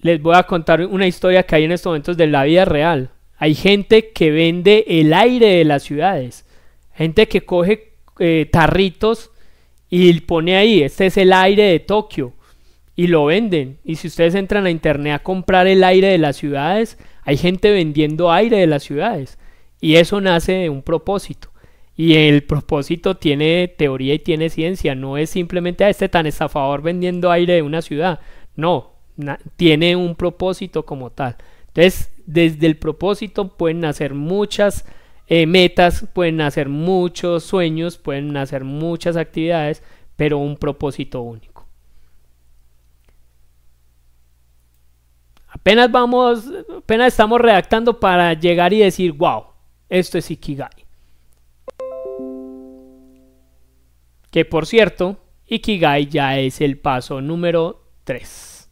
les voy a contar una historia que hay en estos momentos de la vida real. Hay gente que vende el aire de las ciudades, gente que coge eh, tarritos y pone ahí, este es el aire de Tokio, y lo venden. Y si ustedes entran a internet a comprar el aire de las ciudades, hay gente vendiendo aire de las ciudades y eso nace de un propósito. Y el propósito tiene teoría y tiene ciencia, no es simplemente a ah, este tan estafador vendiendo aire de una ciudad. No, tiene un propósito como tal. Entonces, desde el propósito pueden nacer muchas eh, metas, pueden nacer muchos sueños, pueden nacer muchas actividades, pero un propósito único. Apenas vamos, apenas estamos redactando para llegar y decir, wow, esto es Ikigai. Que por cierto, Ikigai ya es el paso número 3.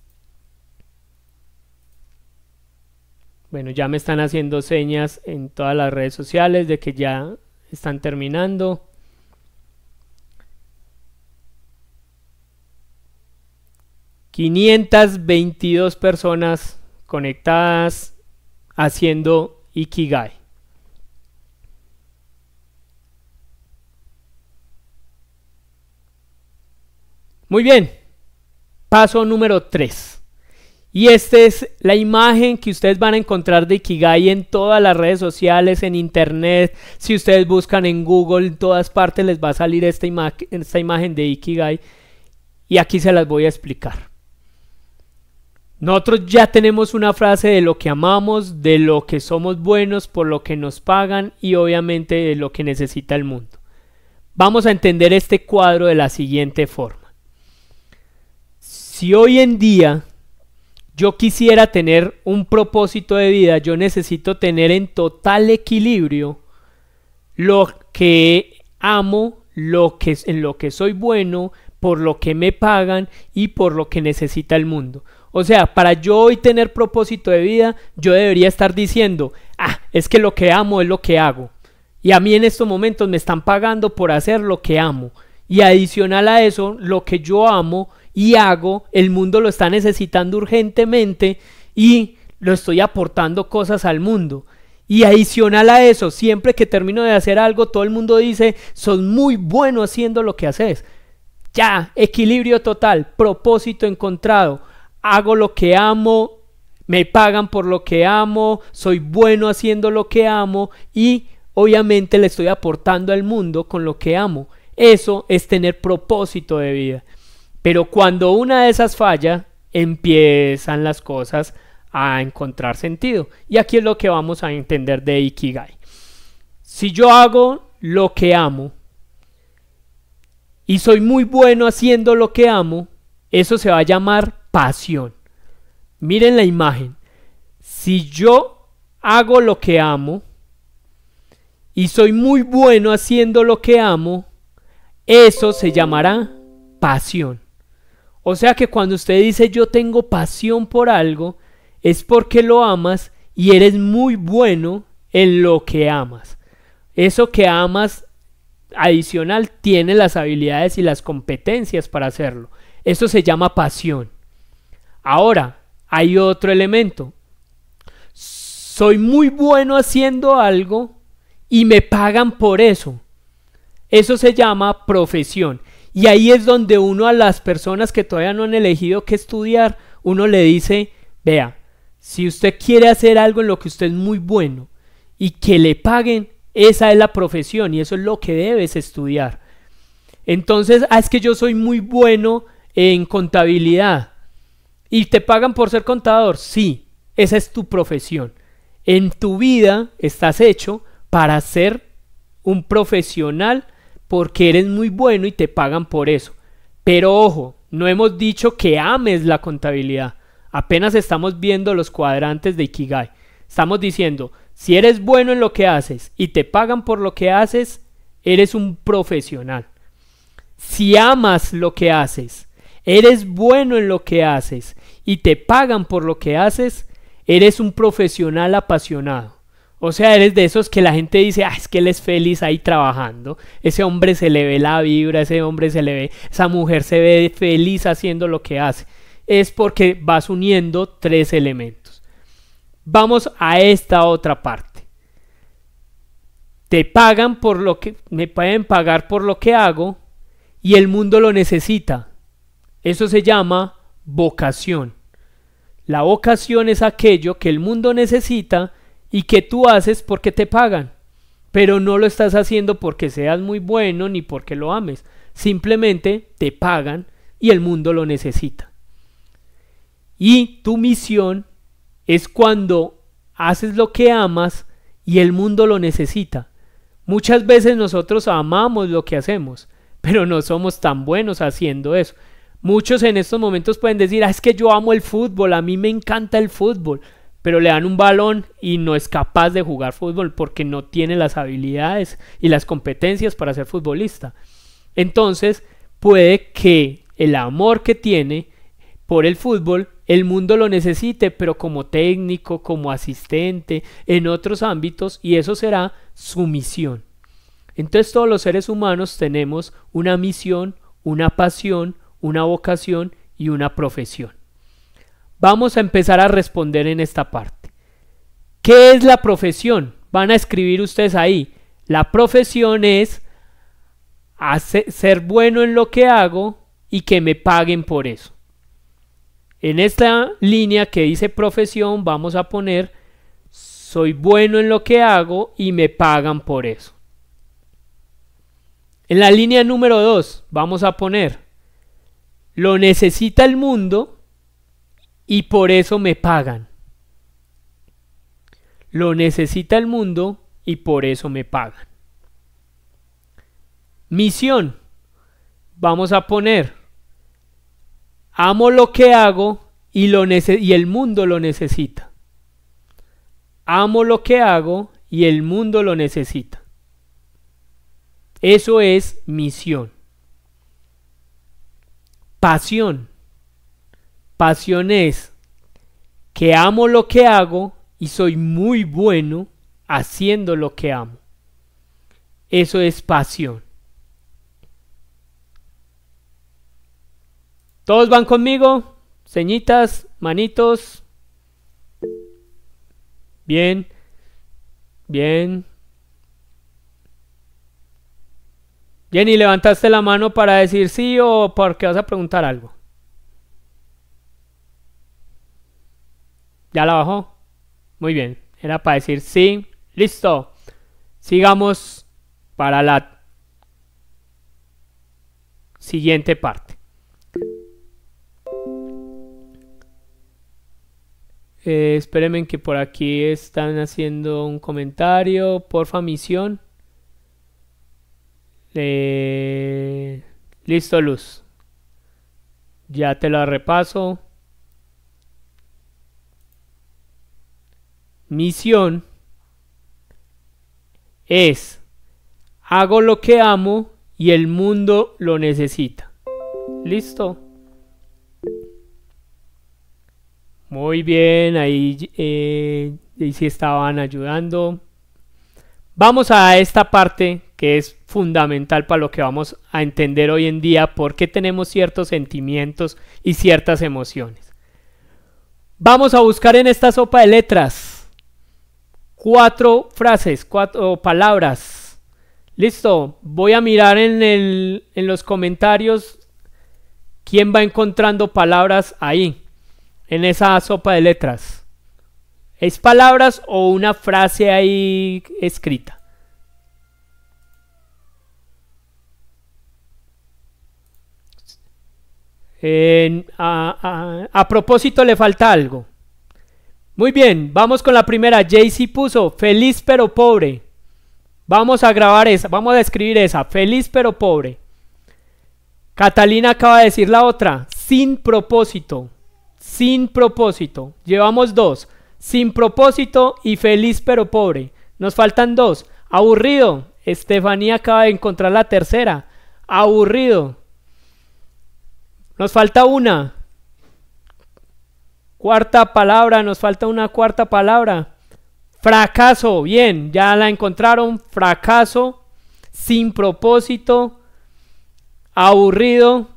Bueno, ya me están haciendo señas en todas las redes sociales de que ya están terminando. ...522 personas conectadas haciendo Ikigai. Muy bien, paso número 3. Y esta es la imagen que ustedes van a encontrar de Ikigai en todas las redes sociales, en internet. Si ustedes buscan en Google, en todas partes les va a salir esta, esta imagen de Ikigai. Y aquí se las voy a explicar. Nosotros ya tenemos una frase de lo que amamos, de lo que somos buenos, por lo que nos pagan y obviamente de lo que necesita el mundo. Vamos a entender este cuadro de la siguiente forma. Si hoy en día yo quisiera tener un propósito de vida, yo necesito tener en total equilibrio lo que amo, lo que, en lo que soy bueno, por lo que me pagan y por lo que necesita el mundo. O sea, para yo hoy tener propósito de vida, yo debería estar diciendo, ah, es que lo que amo es lo que hago. Y a mí en estos momentos me están pagando por hacer lo que amo. Y adicional a eso, lo que yo amo y hago, el mundo lo está necesitando urgentemente y lo estoy aportando cosas al mundo. Y adicional a eso, siempre que termino de hacer algo, todo el mundo dice, sos muy bueno haciendo lo que haces. Ya, equilibrio total, propósito encontrado hago lo que amo, me pagan por lo que amo, soy bueno haciendo lo que amo y obviamente le estoy aportando al mundo con lo que amo. Eso es tener propósito de vida. Pero cuando una de esas falla, empiezan las cosas a encontrar sentido. Y aquí es lo que vamos a entender de Ikigai. Si yo hago lo que amo y soy muy bueno haciendo lo que amo, eso se va a llamar pasión. Miren la imagen. Si yo hago lo que amo y soy muy bueno haciendo lo que amo, eso se llamará pasión. O sea que cuando usted dice yo tengo pasión por algo, es porque lo amas y eres muy bueno en lo que amas. Eso que amas adicional tiene las habilidades y las competencias para hacerlo. Eso se llama pasión. Ahora, hay otro elemento. Soy muy bueno haciendo algo y me pagan por eso. Eso se llama profesión. Y ahí es donde uno a las personas que todavía no han elegido qué estudiar, uno le dice, vea, si usted quiere hacer algo en lo que usted es muy bueno y que le paguen, esa es la profesión y eso es lo que debes estudiar. Entonces, ah, es que yo soy muy bueno en contabilidad. ¿Y te pagan por ser contador? Sí, esa es tu profesión. En tu vida estás hecho para ser un profesional porque eres muy bueno y te pagan por eso. Pero ojo, no hemos dicho que ames la contabilidad. Apenas estamos viendo los cuadrantes de Ikigai. Estamos diciendo, si eres bueno en lo que haces y te pagan por lo que haces, eres un profesional. Si amas lo que haces eres bueno en lo que haces y te pagan por lo que haces, eres un profesional apasionado. O sea, eres de esos que la gente dice, ah, es que él es feliz ahí trabajando. Ese hombre se le ve la vibra, ese hombre se le ve, esa mujer se ve feliz haciendo lo que hace. Es porque vas uniendo tres elementos. Vamos a esta otra parte. Te pagan por lo que, me pueden pagar por lo que hago y el mundo lo necesita. Eso se llama vocación. La vocación es aquello que el mundo necesita y que tú haces porque te pagan, pero no lo estás haciendo porque seas muy bueno ni porque lo ames, simplemente te pagan y el mundo lo necesita. Y tu misión es cuando haces lo que amas y el mundo lo necesita. Muchas veces nosotros amamos lo que hacemos, pero no somos tan buenos haciendo eso. Muchos en estos momentos pueden decir, ah, es que yo amo el fútbol, a mí me encanta el fútbol, pero le dan un balón y no es capaz de jugar fútbol porque no tiene las habilidades y las competencias para ser futbolista. Entonces, puede que el amor que tiene por el fútbol, el mundo lo necesite, pero como técnico, como asistente, en otros ámbitos, y eso será su misión. Entonces todos los seres humanos tenemos una misión, una pasión, una vocación y una profesión. Vamos a empezar a responder en esta parte. ¿Qué es la profesión? Van a escribir ustedes ahí. La profesión es hacer, ser bueno en lo que hago y que me paguen por eso. En esta línea que dice profesión vamos a poner soy bueno en lo que hago y me pagan por eso. En la línea número 2 vamos a poner lo necesita el mundo y por eso me pagan. Lo necesita el mundo y por eso me pagan. Misión. Vamos a poner. Amo lo que hago y, y el mundo lo necesita. Amo lo que hago y el mundo lo necesita. Eso es misión pasión. Pasión es que amo lo que hago y soy muy bueno haciendo lo que amo. Eso es pasión. ¿Todos van conmigo? Ceñitas, manitos. Bien, bien. Jenny, levantaste la mano para decir sí o porque vas a preguntar algo. ¿Ya la bajó? Muy bien. Era para decir sí. Listo. Sigamos para la siguiente parte. Eh, espérenme que por aquí están haciendo un comentario. Porfa, misión listo, Luz. Ya te la repaso. Misión es, hago lo que amo y el mundo lo necesita. Listo. Muy bien, ahí, eh, ahí sí estaban ayudando. Vamos a esta parte que es fundamental para lo que vamos a entender hoy en día por qué tenemos ciertos sentimientos y ciertas emociones. Vamos a buscar en esta sopa de letras cuatro frases, cuatro palabras. Listo, voy a mirar en, en los comentarios quién va encontrando palabras ahí, en esa sopa de letras. ¿Es palabras o una frase ahí escrita? a, propósito, le falta algo. Muy bien, vamos con la primera. JC puso feliz pero pobre. Vamos a grabar esa, vamos a escribir esa. Feliz pero pobre. Catalina acaba de decir la otra. Sin propósito. Sin propósito. Llevamos dos sin propósito y feliz pero pobre. Nos faltan dos. Aburrido. Estefanía acaba de encontrar la tercera. Aburrido. Nos falta una. Cuarta palabra, nos falta una cuarta palabra. Fracaso, bien, ya la encontraron. Fracaso, sin propósito, aburrido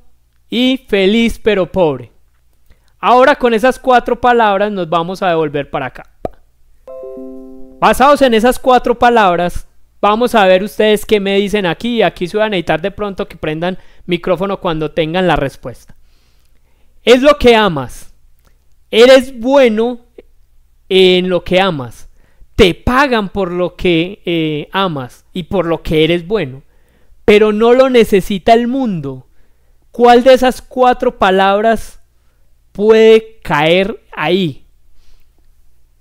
y feliz pero pobre. Ahora con esas cuatro palabras nos vamos a devolver para acá. Basados en esas cuatro palabras, vamos a ver ustedes qué me dicen aquí. Aquí se van a necesitar de pronto que prendan micrófono cuando tengan la respuesta. Es lo que amas. Eres bueno en lo que amas. Te pagan por lo que eh, amas y por lo que eres bueno. Pero no lo necesita el mundo. ¿Cuál de esas cuatro palabras puede caer ahí.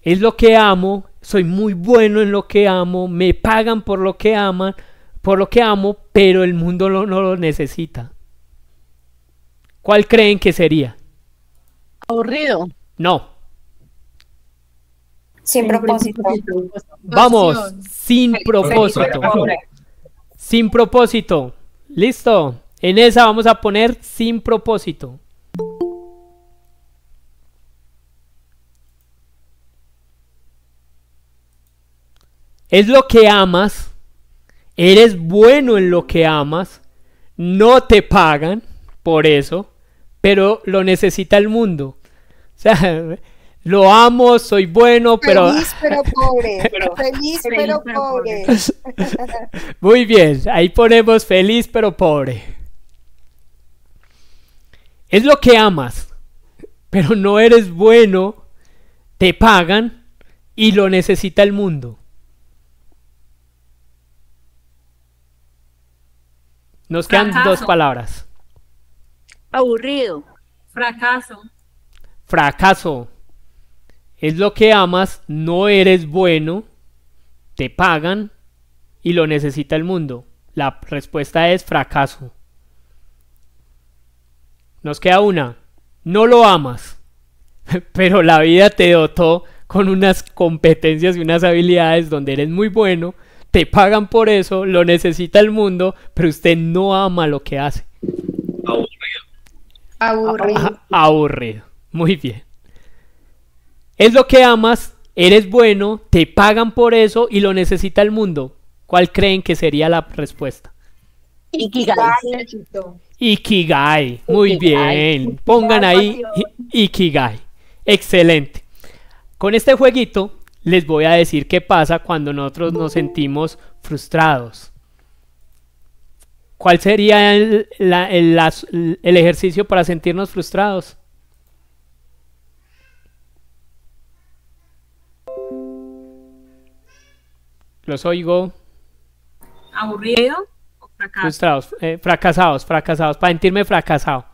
Es lo que amo, soy muy bueno en lo que amo, me pagan por lo que aman, por lo que amo, pero el mundo no, lo necesita. ¿Cuál creen que sería? Aburrido. No. Sin propósito. Vamos, sin propósito. Sin propósito. Listo. En esa vamos a poner sin propósito. es lo que amas, eres bueno en lo que amas, no te pagan por eso, pero lo necesita el mundo. O sea, lo amo, soy bueno, pero... Feliz pero pobre, feliz pero pobre. Muy bien, ahí ponemos feliz pero pobre. Es lo que amas, pero no eres bueno, te pagan y lo necesita el mundo. Nos quedan dos palabras. Aburrido. Fracaso. Fracaso. Es lo que amas, no eres bueno, te pagan y lo necesita el mundo. La respuesta es fracaso. Nos queda una. No lo amas, pero la vida te dotó con unas competencias y unas habilidades donde eres muy bueno te pagan por eso, lo necesita el mundo, pero usted no ama lo que hace. Aburrido. Aburrido. aburrido. Muy bien. Es lo que amas, eres bueno, te pagan por eso y lo necesita el mundo. ¿Cuál creen que sería la respuesta? Ikigai. Ikigai. Muy bien. Pongan ahí Ikigai. Excelente. Con este jueguito les voy a decir qué pasa cuando nosotros nos sentimos frustrados. ¿Cuál sería el, ejercicio para sentirnos frustrados? Los oigo. ¿Aburrido o fracasado? Frustrados, eh, fracasados, fracasados, para sentirme fracasado.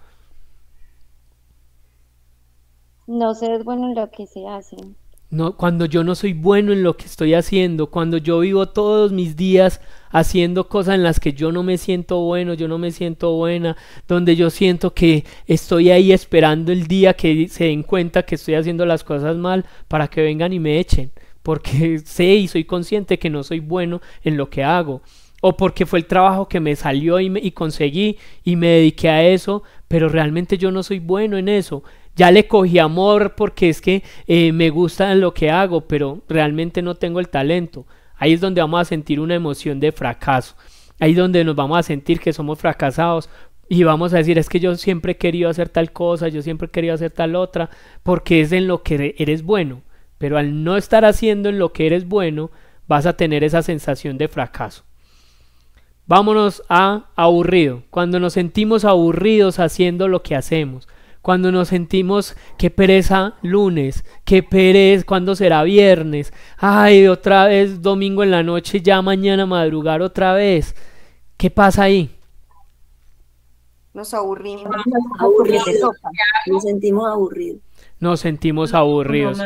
No sé, bueno lo que se hace no, cuando yo no soy bueno en lo que estoy haciendo, cuando yo vivo todos mis días haciendo cosas en las que yo no me siento bueno, yo no me siento buena, donde yo siento que estoy ahí esperando el día que se den cuenta que estoy haciendo las cosas mal para que vengan y me echen, porque sé y soy consciente que no soy bueno en lo que hago o porque fue el trabajo que me salió y, me, y conseguí y me dediqué a eso, pero realmente yo no soy bueno en eso ya le cogí amor porque es que eh, me gusta lo que hago, pero realmente no tengo el talento. Ahí es donde vamos a sentir una emoción de fracaso. Ahí es donde nos vamos a sentir que somos fracasados y vamos a decir, es que yo siempre he querido hacer tal cosa, yo siempre he querido hacer tal otra, porque es en lo que e-, eres bueno. Pero al no estar haciendo en lo que eres bueno, vas a tener esa sensación de fracaso. Vámonos a aburrido. Cuando nos sentimos aburridos haciendo lo que hacemos, cuando nos sentimos, qué pereza lunes, qué pereza, cuando será viernes, ay, otra vez domingo en la noche, ya mañana madrugar otra vez. ¿Qué pasa ahí? Nos aburrimos, nos, sentimos aburridos. Nos sentimos aburridos. No,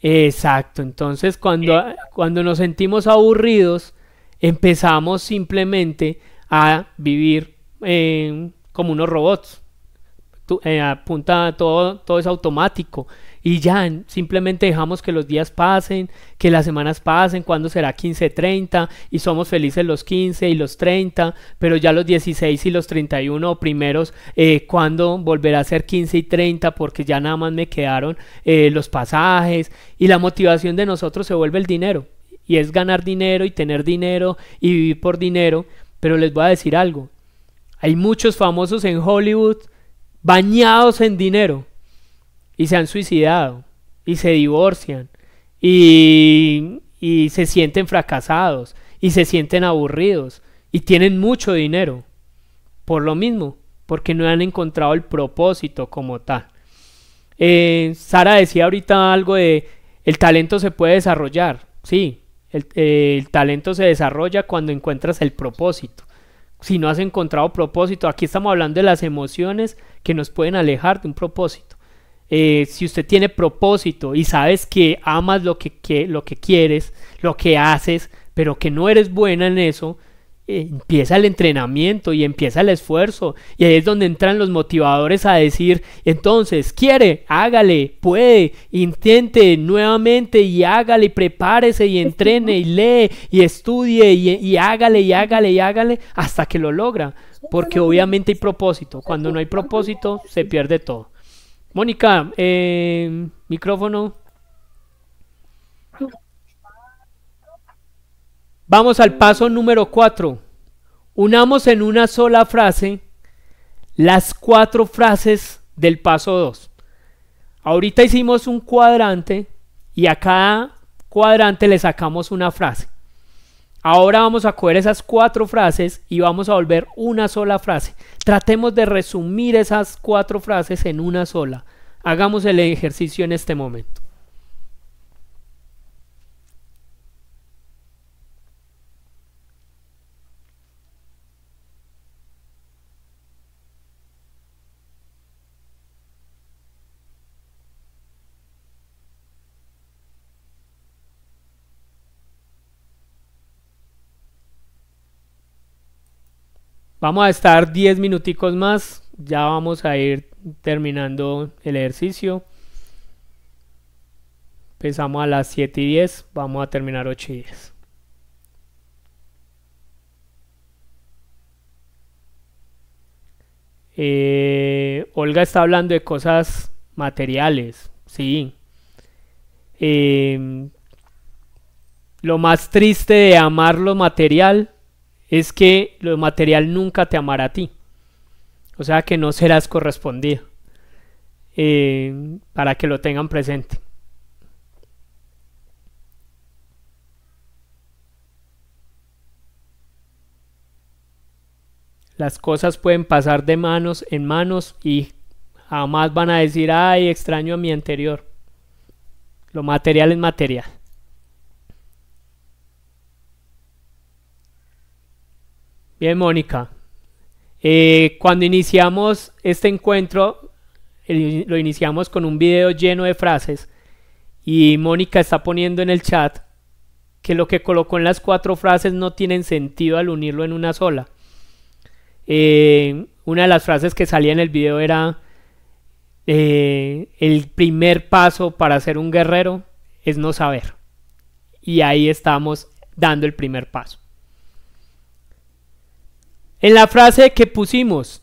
Exacto, entonces cuando, eh. cuando nos sentimos aburridos, empezamos simplemente a vivir eh, como unos robots. Eh, apunta todo, todo es automático. Y ya simplemente dejamos que los días pasen, que las semanas pasen, cuando será 15, 30, y somos felices los 15 y los 30, pero ya los 16 y los 31 primeros, eh, cuando volverá a ser 15 y 30, porque ya nada más me quedaron eh, los pasajes, y la motivación de nosotros se vuelve el dinero, y es ganar dinero y tener dinero y vivir por dinero, pero les voy a decir algo, hay muchos famosos en Hollywood bañados en dinero y se han suicidado y se divorcian y, se sienten fracasados y se sienten aburridos y tienen mucho dinero por lo mismo, porque no han encontrado el propósito como tal. Eh, Sara decía ahorita algo de el talento se puede desarrollar, sí, el eh, talento se desarrolla cuando encuentras el propósito si no has encontrado propósito. Aquí estamos hablando de las emociones que nos pueden alejar de un propósito. Eh, si usted tiene propósito y sabes que amas lo que, que, lo que quieres, lo que haces, pero que no eres buena en eso, empieza el entrenamiento y empieza el esfuerzo. Y ahí es donde entran los motivadores a decir, entonces, quiere, hágale, puede, intente nuevamente y hágale, prepárese y entrene y lee y estudie y, y hágale y hágale y hágale hasta que lo logra. Porque obviamente hay propósito. Cuando no hay propósito, se pierde todo. Mónica, eh, micrófono. Vamos al paso número 4. Unamos en una sola frase las cuatro frases del paso 2. Ahorita hicimos un cuadrante y a cada cuadrante le sacamos una frase. Ahora vamos a coger esas cuatro frases y vamos a volver una sola frase. Tratemos de resumir esas cuatro frases en una sola. Hagamos el ejercicio en este momento. Vamos a estar 10 minuticos más, ya vamos a ir terminando el ejercicio. Empezamos a las 7 y 10, vamos a terminar 8 y 10. Eh, Olga está hablando de cosas materiales, sí. Eh, lo más triste de amar lo material es que lo material nunca te amará a ti. O sea que no serás correspondido. Eh, para que lo tengan presente. Las cosas pueden pasar de manos en manos y jamás van a decir, ay, extraño a mi anterior. Lo material es material. Bien, Mónica. Eh, cuando iniciamos este encuentro, lo iniciamos con un video lleno de frases y Mónica está poniendo en el chat que lo que colocó en las cuatro frases no tienen sentido al unirlo en una sola. Eh, una de las frases que salía en el video era, eh, el primer paso para ser un guerrero es no saber. Y ahí estamos dando el primer paso. En la frase que pusimos,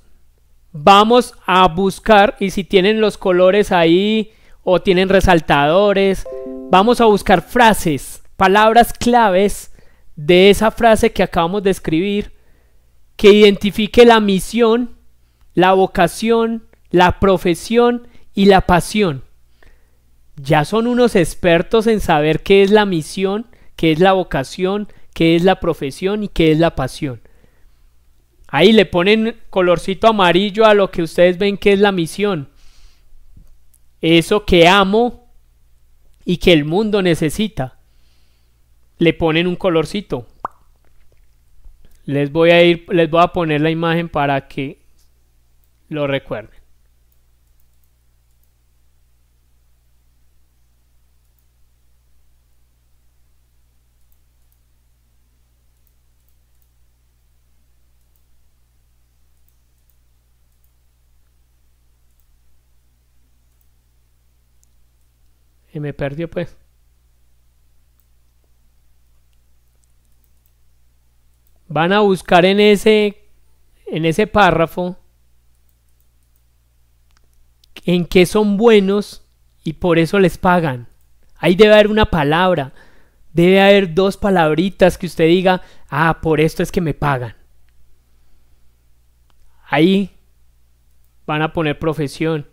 vamos a buscar, y si tienen los colores ahí o tienen resaltadores, vamos a buscar frases, palabras claves de esa frase que acabamos de escribir, que identifique la misión, la vocación, la profesión y la pasión. Ya son unos expertos en saber qué es la misión, qué es la vocación, qué es la profesión y qué es la pasión. Ahí le ponen colorcito amarillo a lo que ustedes ven que es la misión. Eso que amo y que el mundo necesita. Le ponen un colorcito. Les voy a ir, les voy a poner la imagen para que lo recuerden. Y me perdió pues. Van a buscar en ese, en ese párrafo en qué son buenos y por eso les pagan. Ahí debe haber una palabra. Debe haber dos palabritas que usted diga, ah, por esto es que me pagan. Ahí van a poner profesión.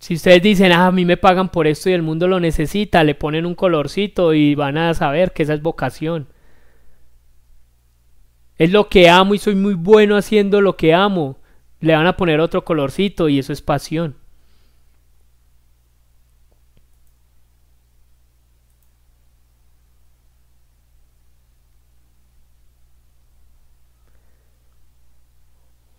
Si ustedes dicen, ah, a mí me pagan por esto y el mundo lo necesita, le ponen un colorcito y van a saber que esa es vocación. Es lo que amo y soy muy bueno haciendo lo que amo. Le van a poner otro colorcito y eso es pasión.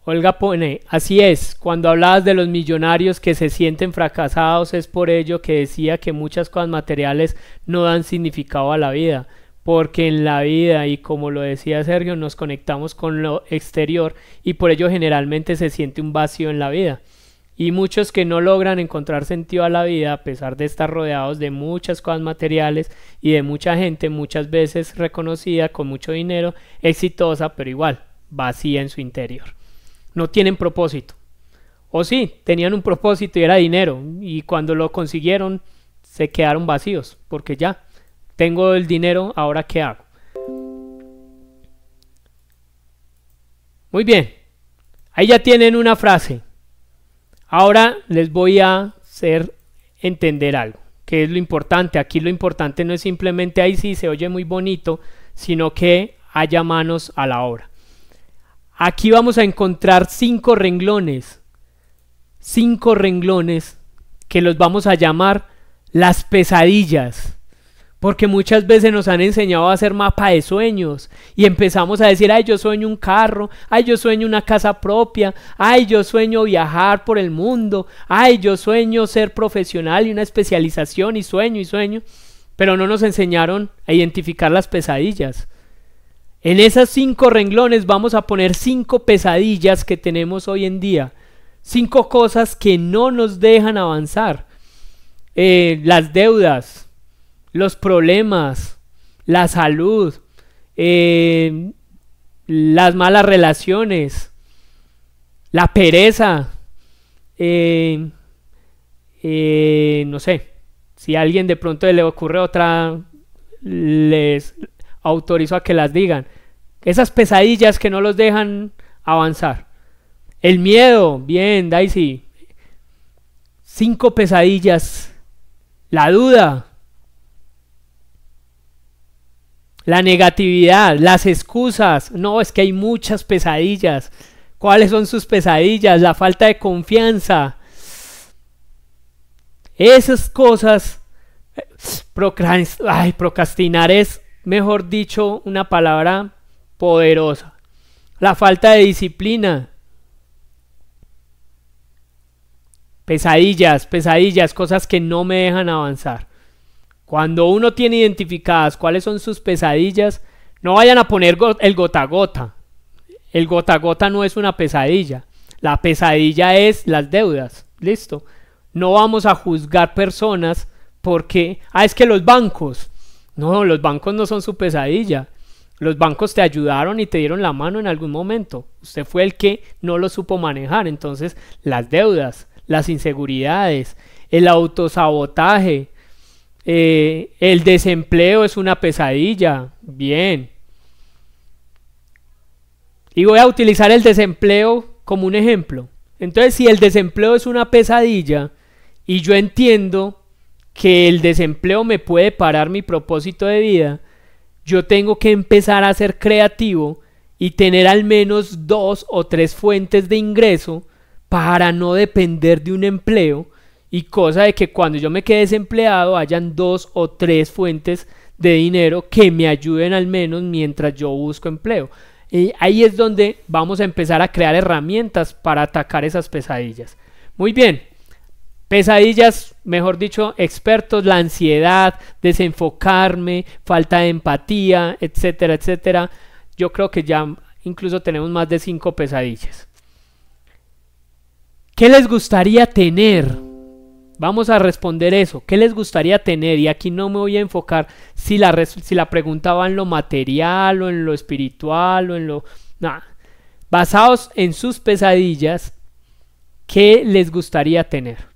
Olga pone, así es, cuando hablabas de los millonarios que se sienten fracasados es por ello que decía que muchas cosas materiales no dan significado a la vida, porque en la vida y como lo decía Sergio nos conectamos con lo exterior y por ello generalmente se siente un vacío en la vida. Y muchos que no logran encontrar sentido a la vida a pesar de estar rodeados de muchas cosas materiales y de mucha gente muchas veces reconocida con mucho dinero, exitosa, pero igual vacía en su interior no tienen propósito. O sí, tenían un propósito y era dinero, y cuando lo consiguieron se quedaron vacíos, porque ya, tengo el dinero, ahora qué hago. Muy bien, ahí ya tienen una frase. Ahora les voy a hacer entender algo, que es lo importante. Aquí lo importante no es simplemente ahí sí se oye muy bonito, sino que haya manos a la obra. Aquí vamos a encontrar cinco renglones. Cinco renglones que los vamos a llamar las pesadillas. Porque muchas veces nos han enseñado a hacer mapa de sueños y empezamos a decir, ay, yo sueño un carro, ay, yo sueño una casa propia, ay, yo sueño viajar por el mundo, ay, yo sueño ser profesional y una especialización y sueño y sueño. Pero no nos enseñaron a identificar las pesadillas. En esas cinco renglones vamos a poner cinco pesadillas que tenemos hoy en día, cinco cosas que no nos dejan avanzar. Eh, las deudas, los problemas, la salud, eh, las malas relaciones, la pereza, eh, no sé, si a alguien de pronto le ocurre otra, les, autorizo a que las digan. Esas pesadillas que no los dejan avanzar. El miedo, bien, Daisy. Cinco pesadillas. La duda. La negatividad, las excusas. No, es que hay muchas pesadillas. ¿Cuáles son sus pesadillas? La falta de confianza. Esas cosas. Eh, procrastinar es mejor dicho, una palabra poderosa. La falta de disciplina. Pesadillas, pesadillas, cosas que no me dejan avanzar. Cuando uno tiene identificadas cuáles son sus pesadillas, no vayan a poner el gota gota. El gota gota no es una pesadilla. La pesadilla es las deudas. Listo. No vamos a juzgar personas porque, ah, es que los bancos, no, los bancos no son su pesadilla. Los bancos te ayudaron y te dieron la mano en algún momento. Usted fue el que no lo supo manejar. Entonces, las deudas, las inseguridades, el autosabotaje, eh, el desempleo es una pesadilla. Bien. Y voy a utilizar el desempleo como un ejemplo. Entonces, si el desempleo es una pesadilla y yo entiendo que el desempleo me puede parar mi propósito de vida, yo tengo que empezar a ser creativo y tener al menos dos o tres fuentes de ingreso para no depender de un empleo y cosa de que cuando yo me quede desempleado hayan dos o tres fuentes de dinero que me ayuden al menos mientras yo busco empleo. Y ahí es donde vamos a empezar a crear herramientas para atacar esas pesadillas. Muy bien, Pesadillas, mejor dicho, expertos, la ansiedad, desenfocarme, falta de empatía, etcétera, etcétera. Yo creo que ya incluso tenemos más de cinco pesadillas. ¿Qué les gustaría tener? Vamos a responder eso. ¿Qué les gustaría tener? Y aquí no me voy a enfocar si la, si la pregunta va en lo material o en lo espiritual o en lo... Nada. Basados en sus pesadillas, ¿qué les gustaría tener?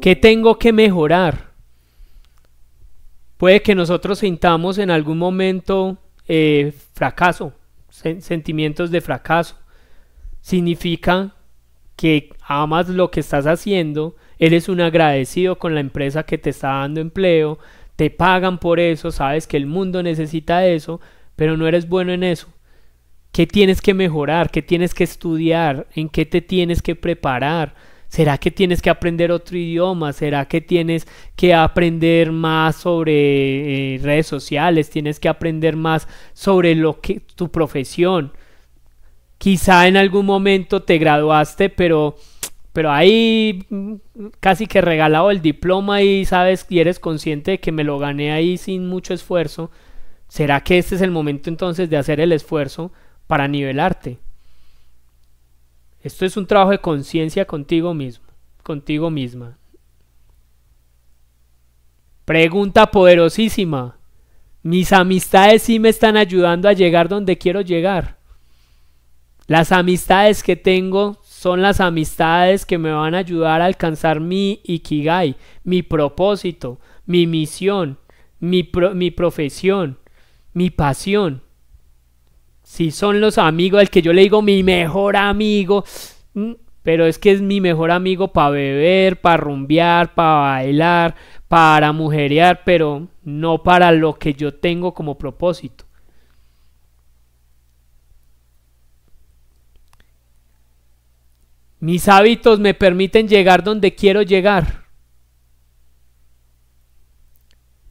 ¿Qué tengo que mejorar? Puede que nosotros sintamos en algún momento eh, fracaso, sentimientos de fracaso. Significa que amas lo que estás haciendo, eres un agradecido con la empresa que te está dando empleo, te pagan por eso, sabes que el mundo necesita eso, pero no eres bueno en eso. ¿Qué tienes que mejorar? ¿Qué tienes que estudiar? ¿En qué te tienes que preparar? ¿Será que tienes que aprender otro idioma? ¿Será que tienes que aprender más sobre eh, redes sociales? ¿Tienes que aprender más sobre lo que tu profesión? Quizá en algún momento te graduaste, pero pero ahí mm, casi que regalado el diploma y sabes y eres consciente de que me lo gané ahí sin mucho esfuerzo. ¿Será que este es el momento entonces de hacer el esfuerzo para nivelarte? Esto es un trabajo de conciencia contigo mismo, contigo misma. Pregunta poderosísima. Mis amistades sí me están ayudando a llegar donde quiero llegar. Las amistades que tengo son las amistades que me van a ayudar a alcanzar mi ikigai, mi propósito, mi misión, mi, mi profesión, mi pasión si son los amigos al que yo le digo mi mejor amigo, mm, pero es que es mi mejor amigo para beber, para rumbear, para bailar, para mujerear, pero no para lo que yo tengo como propósito. Mis hábitos me permiten llegar donde quiero llegar.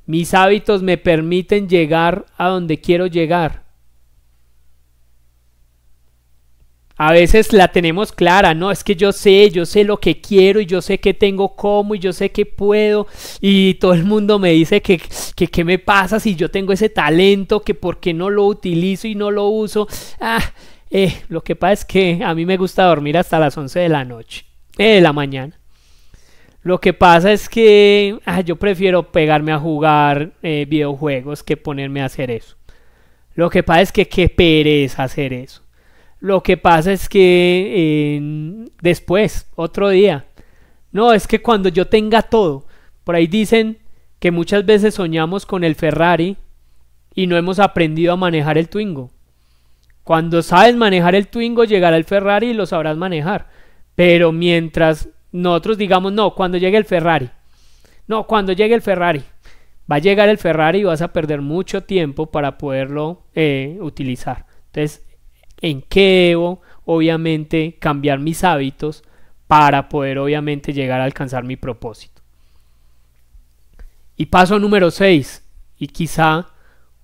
Mis hábitos me permiten llegar a donde quiero llegar. A veces la tenemos clara, no, es que yo sé, yo sé lo que quiero y yo sé que tengo cómo y yo sé que puedo y todo el mundo me dice que qué me pasa si yo tengo ese talento, que por qué no lo utilizo y no lo uso. Ah, eh, lo que pasa es que a mí me gusta dormir hasta las 11 de la noche, eh, de la mañana. Lo que pasa es que ah, yo prefiero pegarme a jugar eh, videojuegos que ponerme a hacer eso. Lo que pasa es que qué pereza hacer eso. Lo que pasa es que después, otro día, no, es que cuando yo tenga todo, por ahí dicen que muchas veces soñamos con el Ferrari y no hemos aprendido a manejar el Twingo. Cuando sabes manejar el Twingo, llegará el Ferrari y lo sabrás manejar. Pero mientras nosotros digamos, no, cuando llegue el Ferrari, no, cuando llegue el Ferrari, va a llegar el Ferrari y vas a perder mucho tiempo para poderlo eh, utilizar. Entonces, en qué debo obviamente cambiar mis hábitos para poder obviamente llegar a alcanzar mi propósito. Y paso número 6, y quizá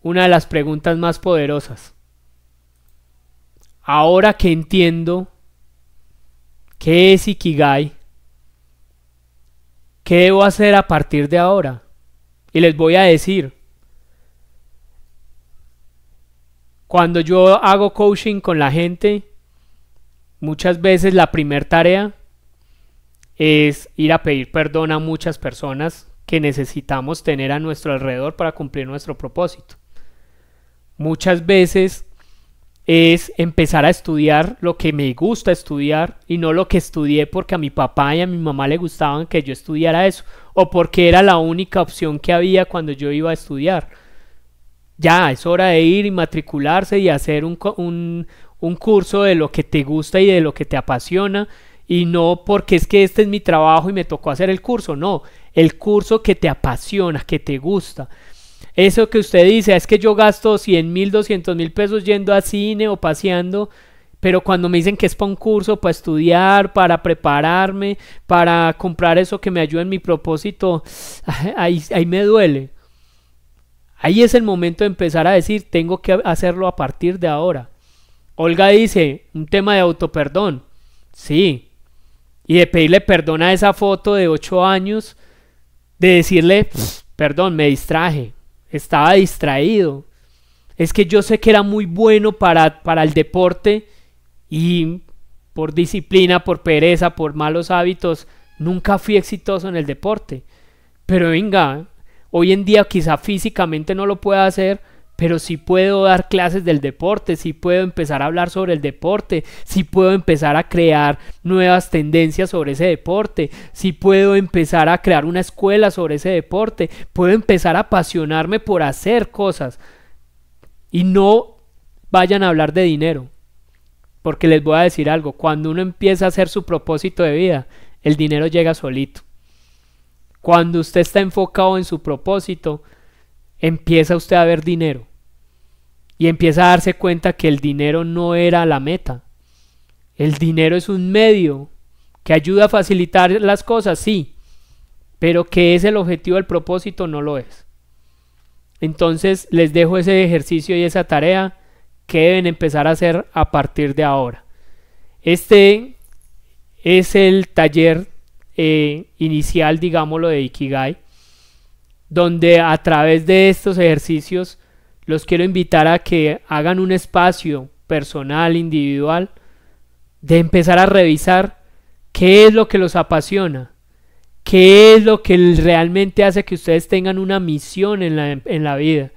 una de las preguntas más poderosas. Ahora que entiendo qué es Ikigai, ¿qué debo hacer a partir de ahora? Y les voy a decir, Cuando yo hago coaching con la gente, muchas veces la primera tarea es ir a pedir perdón a muchas personas que necesitamos tener a nuestro alrededor para cumplir nuestro propósito. Muchas veces es empezar a estudiar lo que me gusta estudiar y no lo que estudié porque a mi papá y a mi mamá le gustaban que yo estudiara eso o porque era la única opción que había cuando yo iba a estudiar ya, es hora de ir y matricularse y hacer un, un curso de lo que te gusta y de lo que te apasiona y no porque es que este es mi trabajo y me tocó hacer el curso, no, el curso que te apasiona, que te gusta. Eso que usted dice, ah, es que yo gasto 100 mil, 200 mil pesos yendo a cine o paseando, pero cuando me dicen que es para un curso, para estudiar, para prepararme, para comprar eso que me ayuda en mi propósito, ahí, ahí me duele. Ahí es el momento de empezar a decir, tengo que hacerlo a partir de ahora. Olga dice, un tema de autoperdón. Sí. Y de pedirle perdón a esa foto de 8 años, de decirle, perdón, me distraje, estaba distraído. Es que yo sé que era muy bueno para, para el deporte y por disciplina, por pereza, por malos hábitos, nunca fui exitoso en el deporte. Pero venga, Hoy en día quizá físicamente no lo pueda hacer, pero sí puedo dar clases del deporte, sí puedo empezar a hablar sobre el deporte, sí puedo empezar a crear nuevas tendencias sobre ese deporte, sí puedo empezar a crear una escuela sobre ese deporte, puedo empezar a apasionarme por hacer cosas. Y no vayan a hablar de dinero, porque les voy a decir algo, cuando uno empieza a hacer su propósito de vida, el dinero llega solito. Cuando usted está enfocado en su propósito, empieza usted a ver dinero. Y empieza a darse cuenta que el dinero no era la meta. El dinero es un medio que ayuda a facilitar las cosas, sí, pero que es el objetivo, del propósito no lo es. Entonces les dejo ese ejercicio y esa tarea que deben empezar a hacer a partir de ahora. Este es el taller eh, inicial, digámoslo, de Ikigai, donde a través de estos ejercicios los quiero invitar a que hagan un espacio personal, individual, de empezar a revisar qué es lo que los apasiona, qué es lo que realmente hace que ustedes tengan una misión en la, en la vida,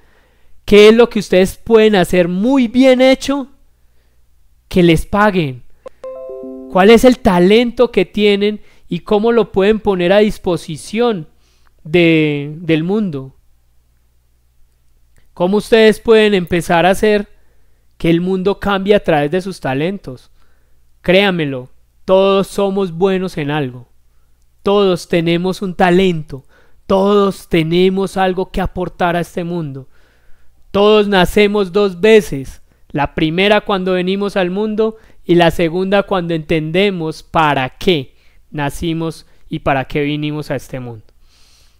qué es lo que ustedes pueden hacer muy bien hecho que les paguen, cuál es el talento que tienen y cómo lo pueden poner a disposición del mundo. Cómo ustedes pueden empezar a hacer que el mundo cambie a través de sus talentos. Créamelo, todos somos buenos en algo. Todos tenemos un talento. Todos tenemos algo que aportar a este mundo. Todos nacemos dos veces. La primera cuando venimos al mundo y la segunda cuando entendemos para qué nacimos y para qué vinimos a este mundo.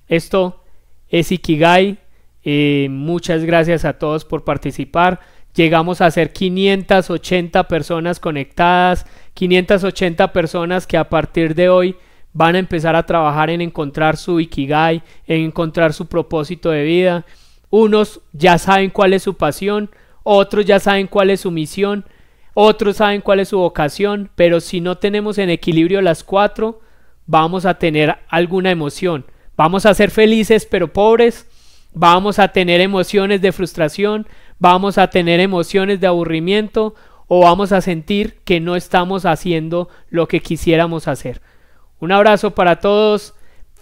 Esto es Ikigai. Eh, muchas gracias a todos por participar. Llegamos a ser 580 personas conectadas, 580 personas que a partir de hoy van a empezar a trabajar en encontrar su Ikigai, en encontrar su propósito de vida. Unos ya saben cuál es su pasión, otros ya saben cuál es su misión otros saben cuál es su vocación, pero si no tenemos en equilibrio las cuatro, vamos a tener alguna emoción. Vamos a ser felices pero pobres, vamos a tener emociones de frustración, vamos a tener emociones de aburrimiento o vamos a sentir que no estamos haciendo lo que quisiéramos hacer. Un abrazo para todos.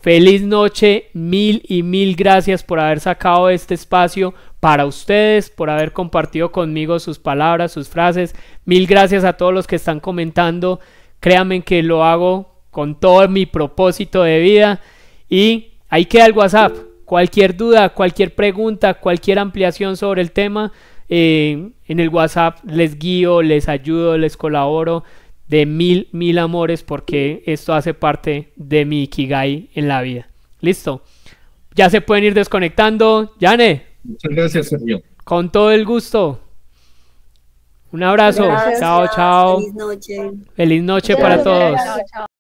Feliz noche, mil y mil gracias por haber sacado este espacio para ustedes, por haber compartido conmigo sus palabras, sus frases. Mil gracias a todos los que están comentando. Créanme que lo hago con todo mi propósito de vida. Y ahí queda el WhatsApp. Cualquier duda, cualquier pregunta, cualquier ampliación sobre el tema, eh, en el WhatsApp les guío, les ayudo, les colaboro de mil, mil amores porque esto hace parte de mi Ikigai en la vida. Listo. Ya se pueden ir desconectando. Yane. Muchas gracias, Sergio. Con todo el gusto. Un abrazo. Chao, chao. Feliz noche. Feliz noche para todos.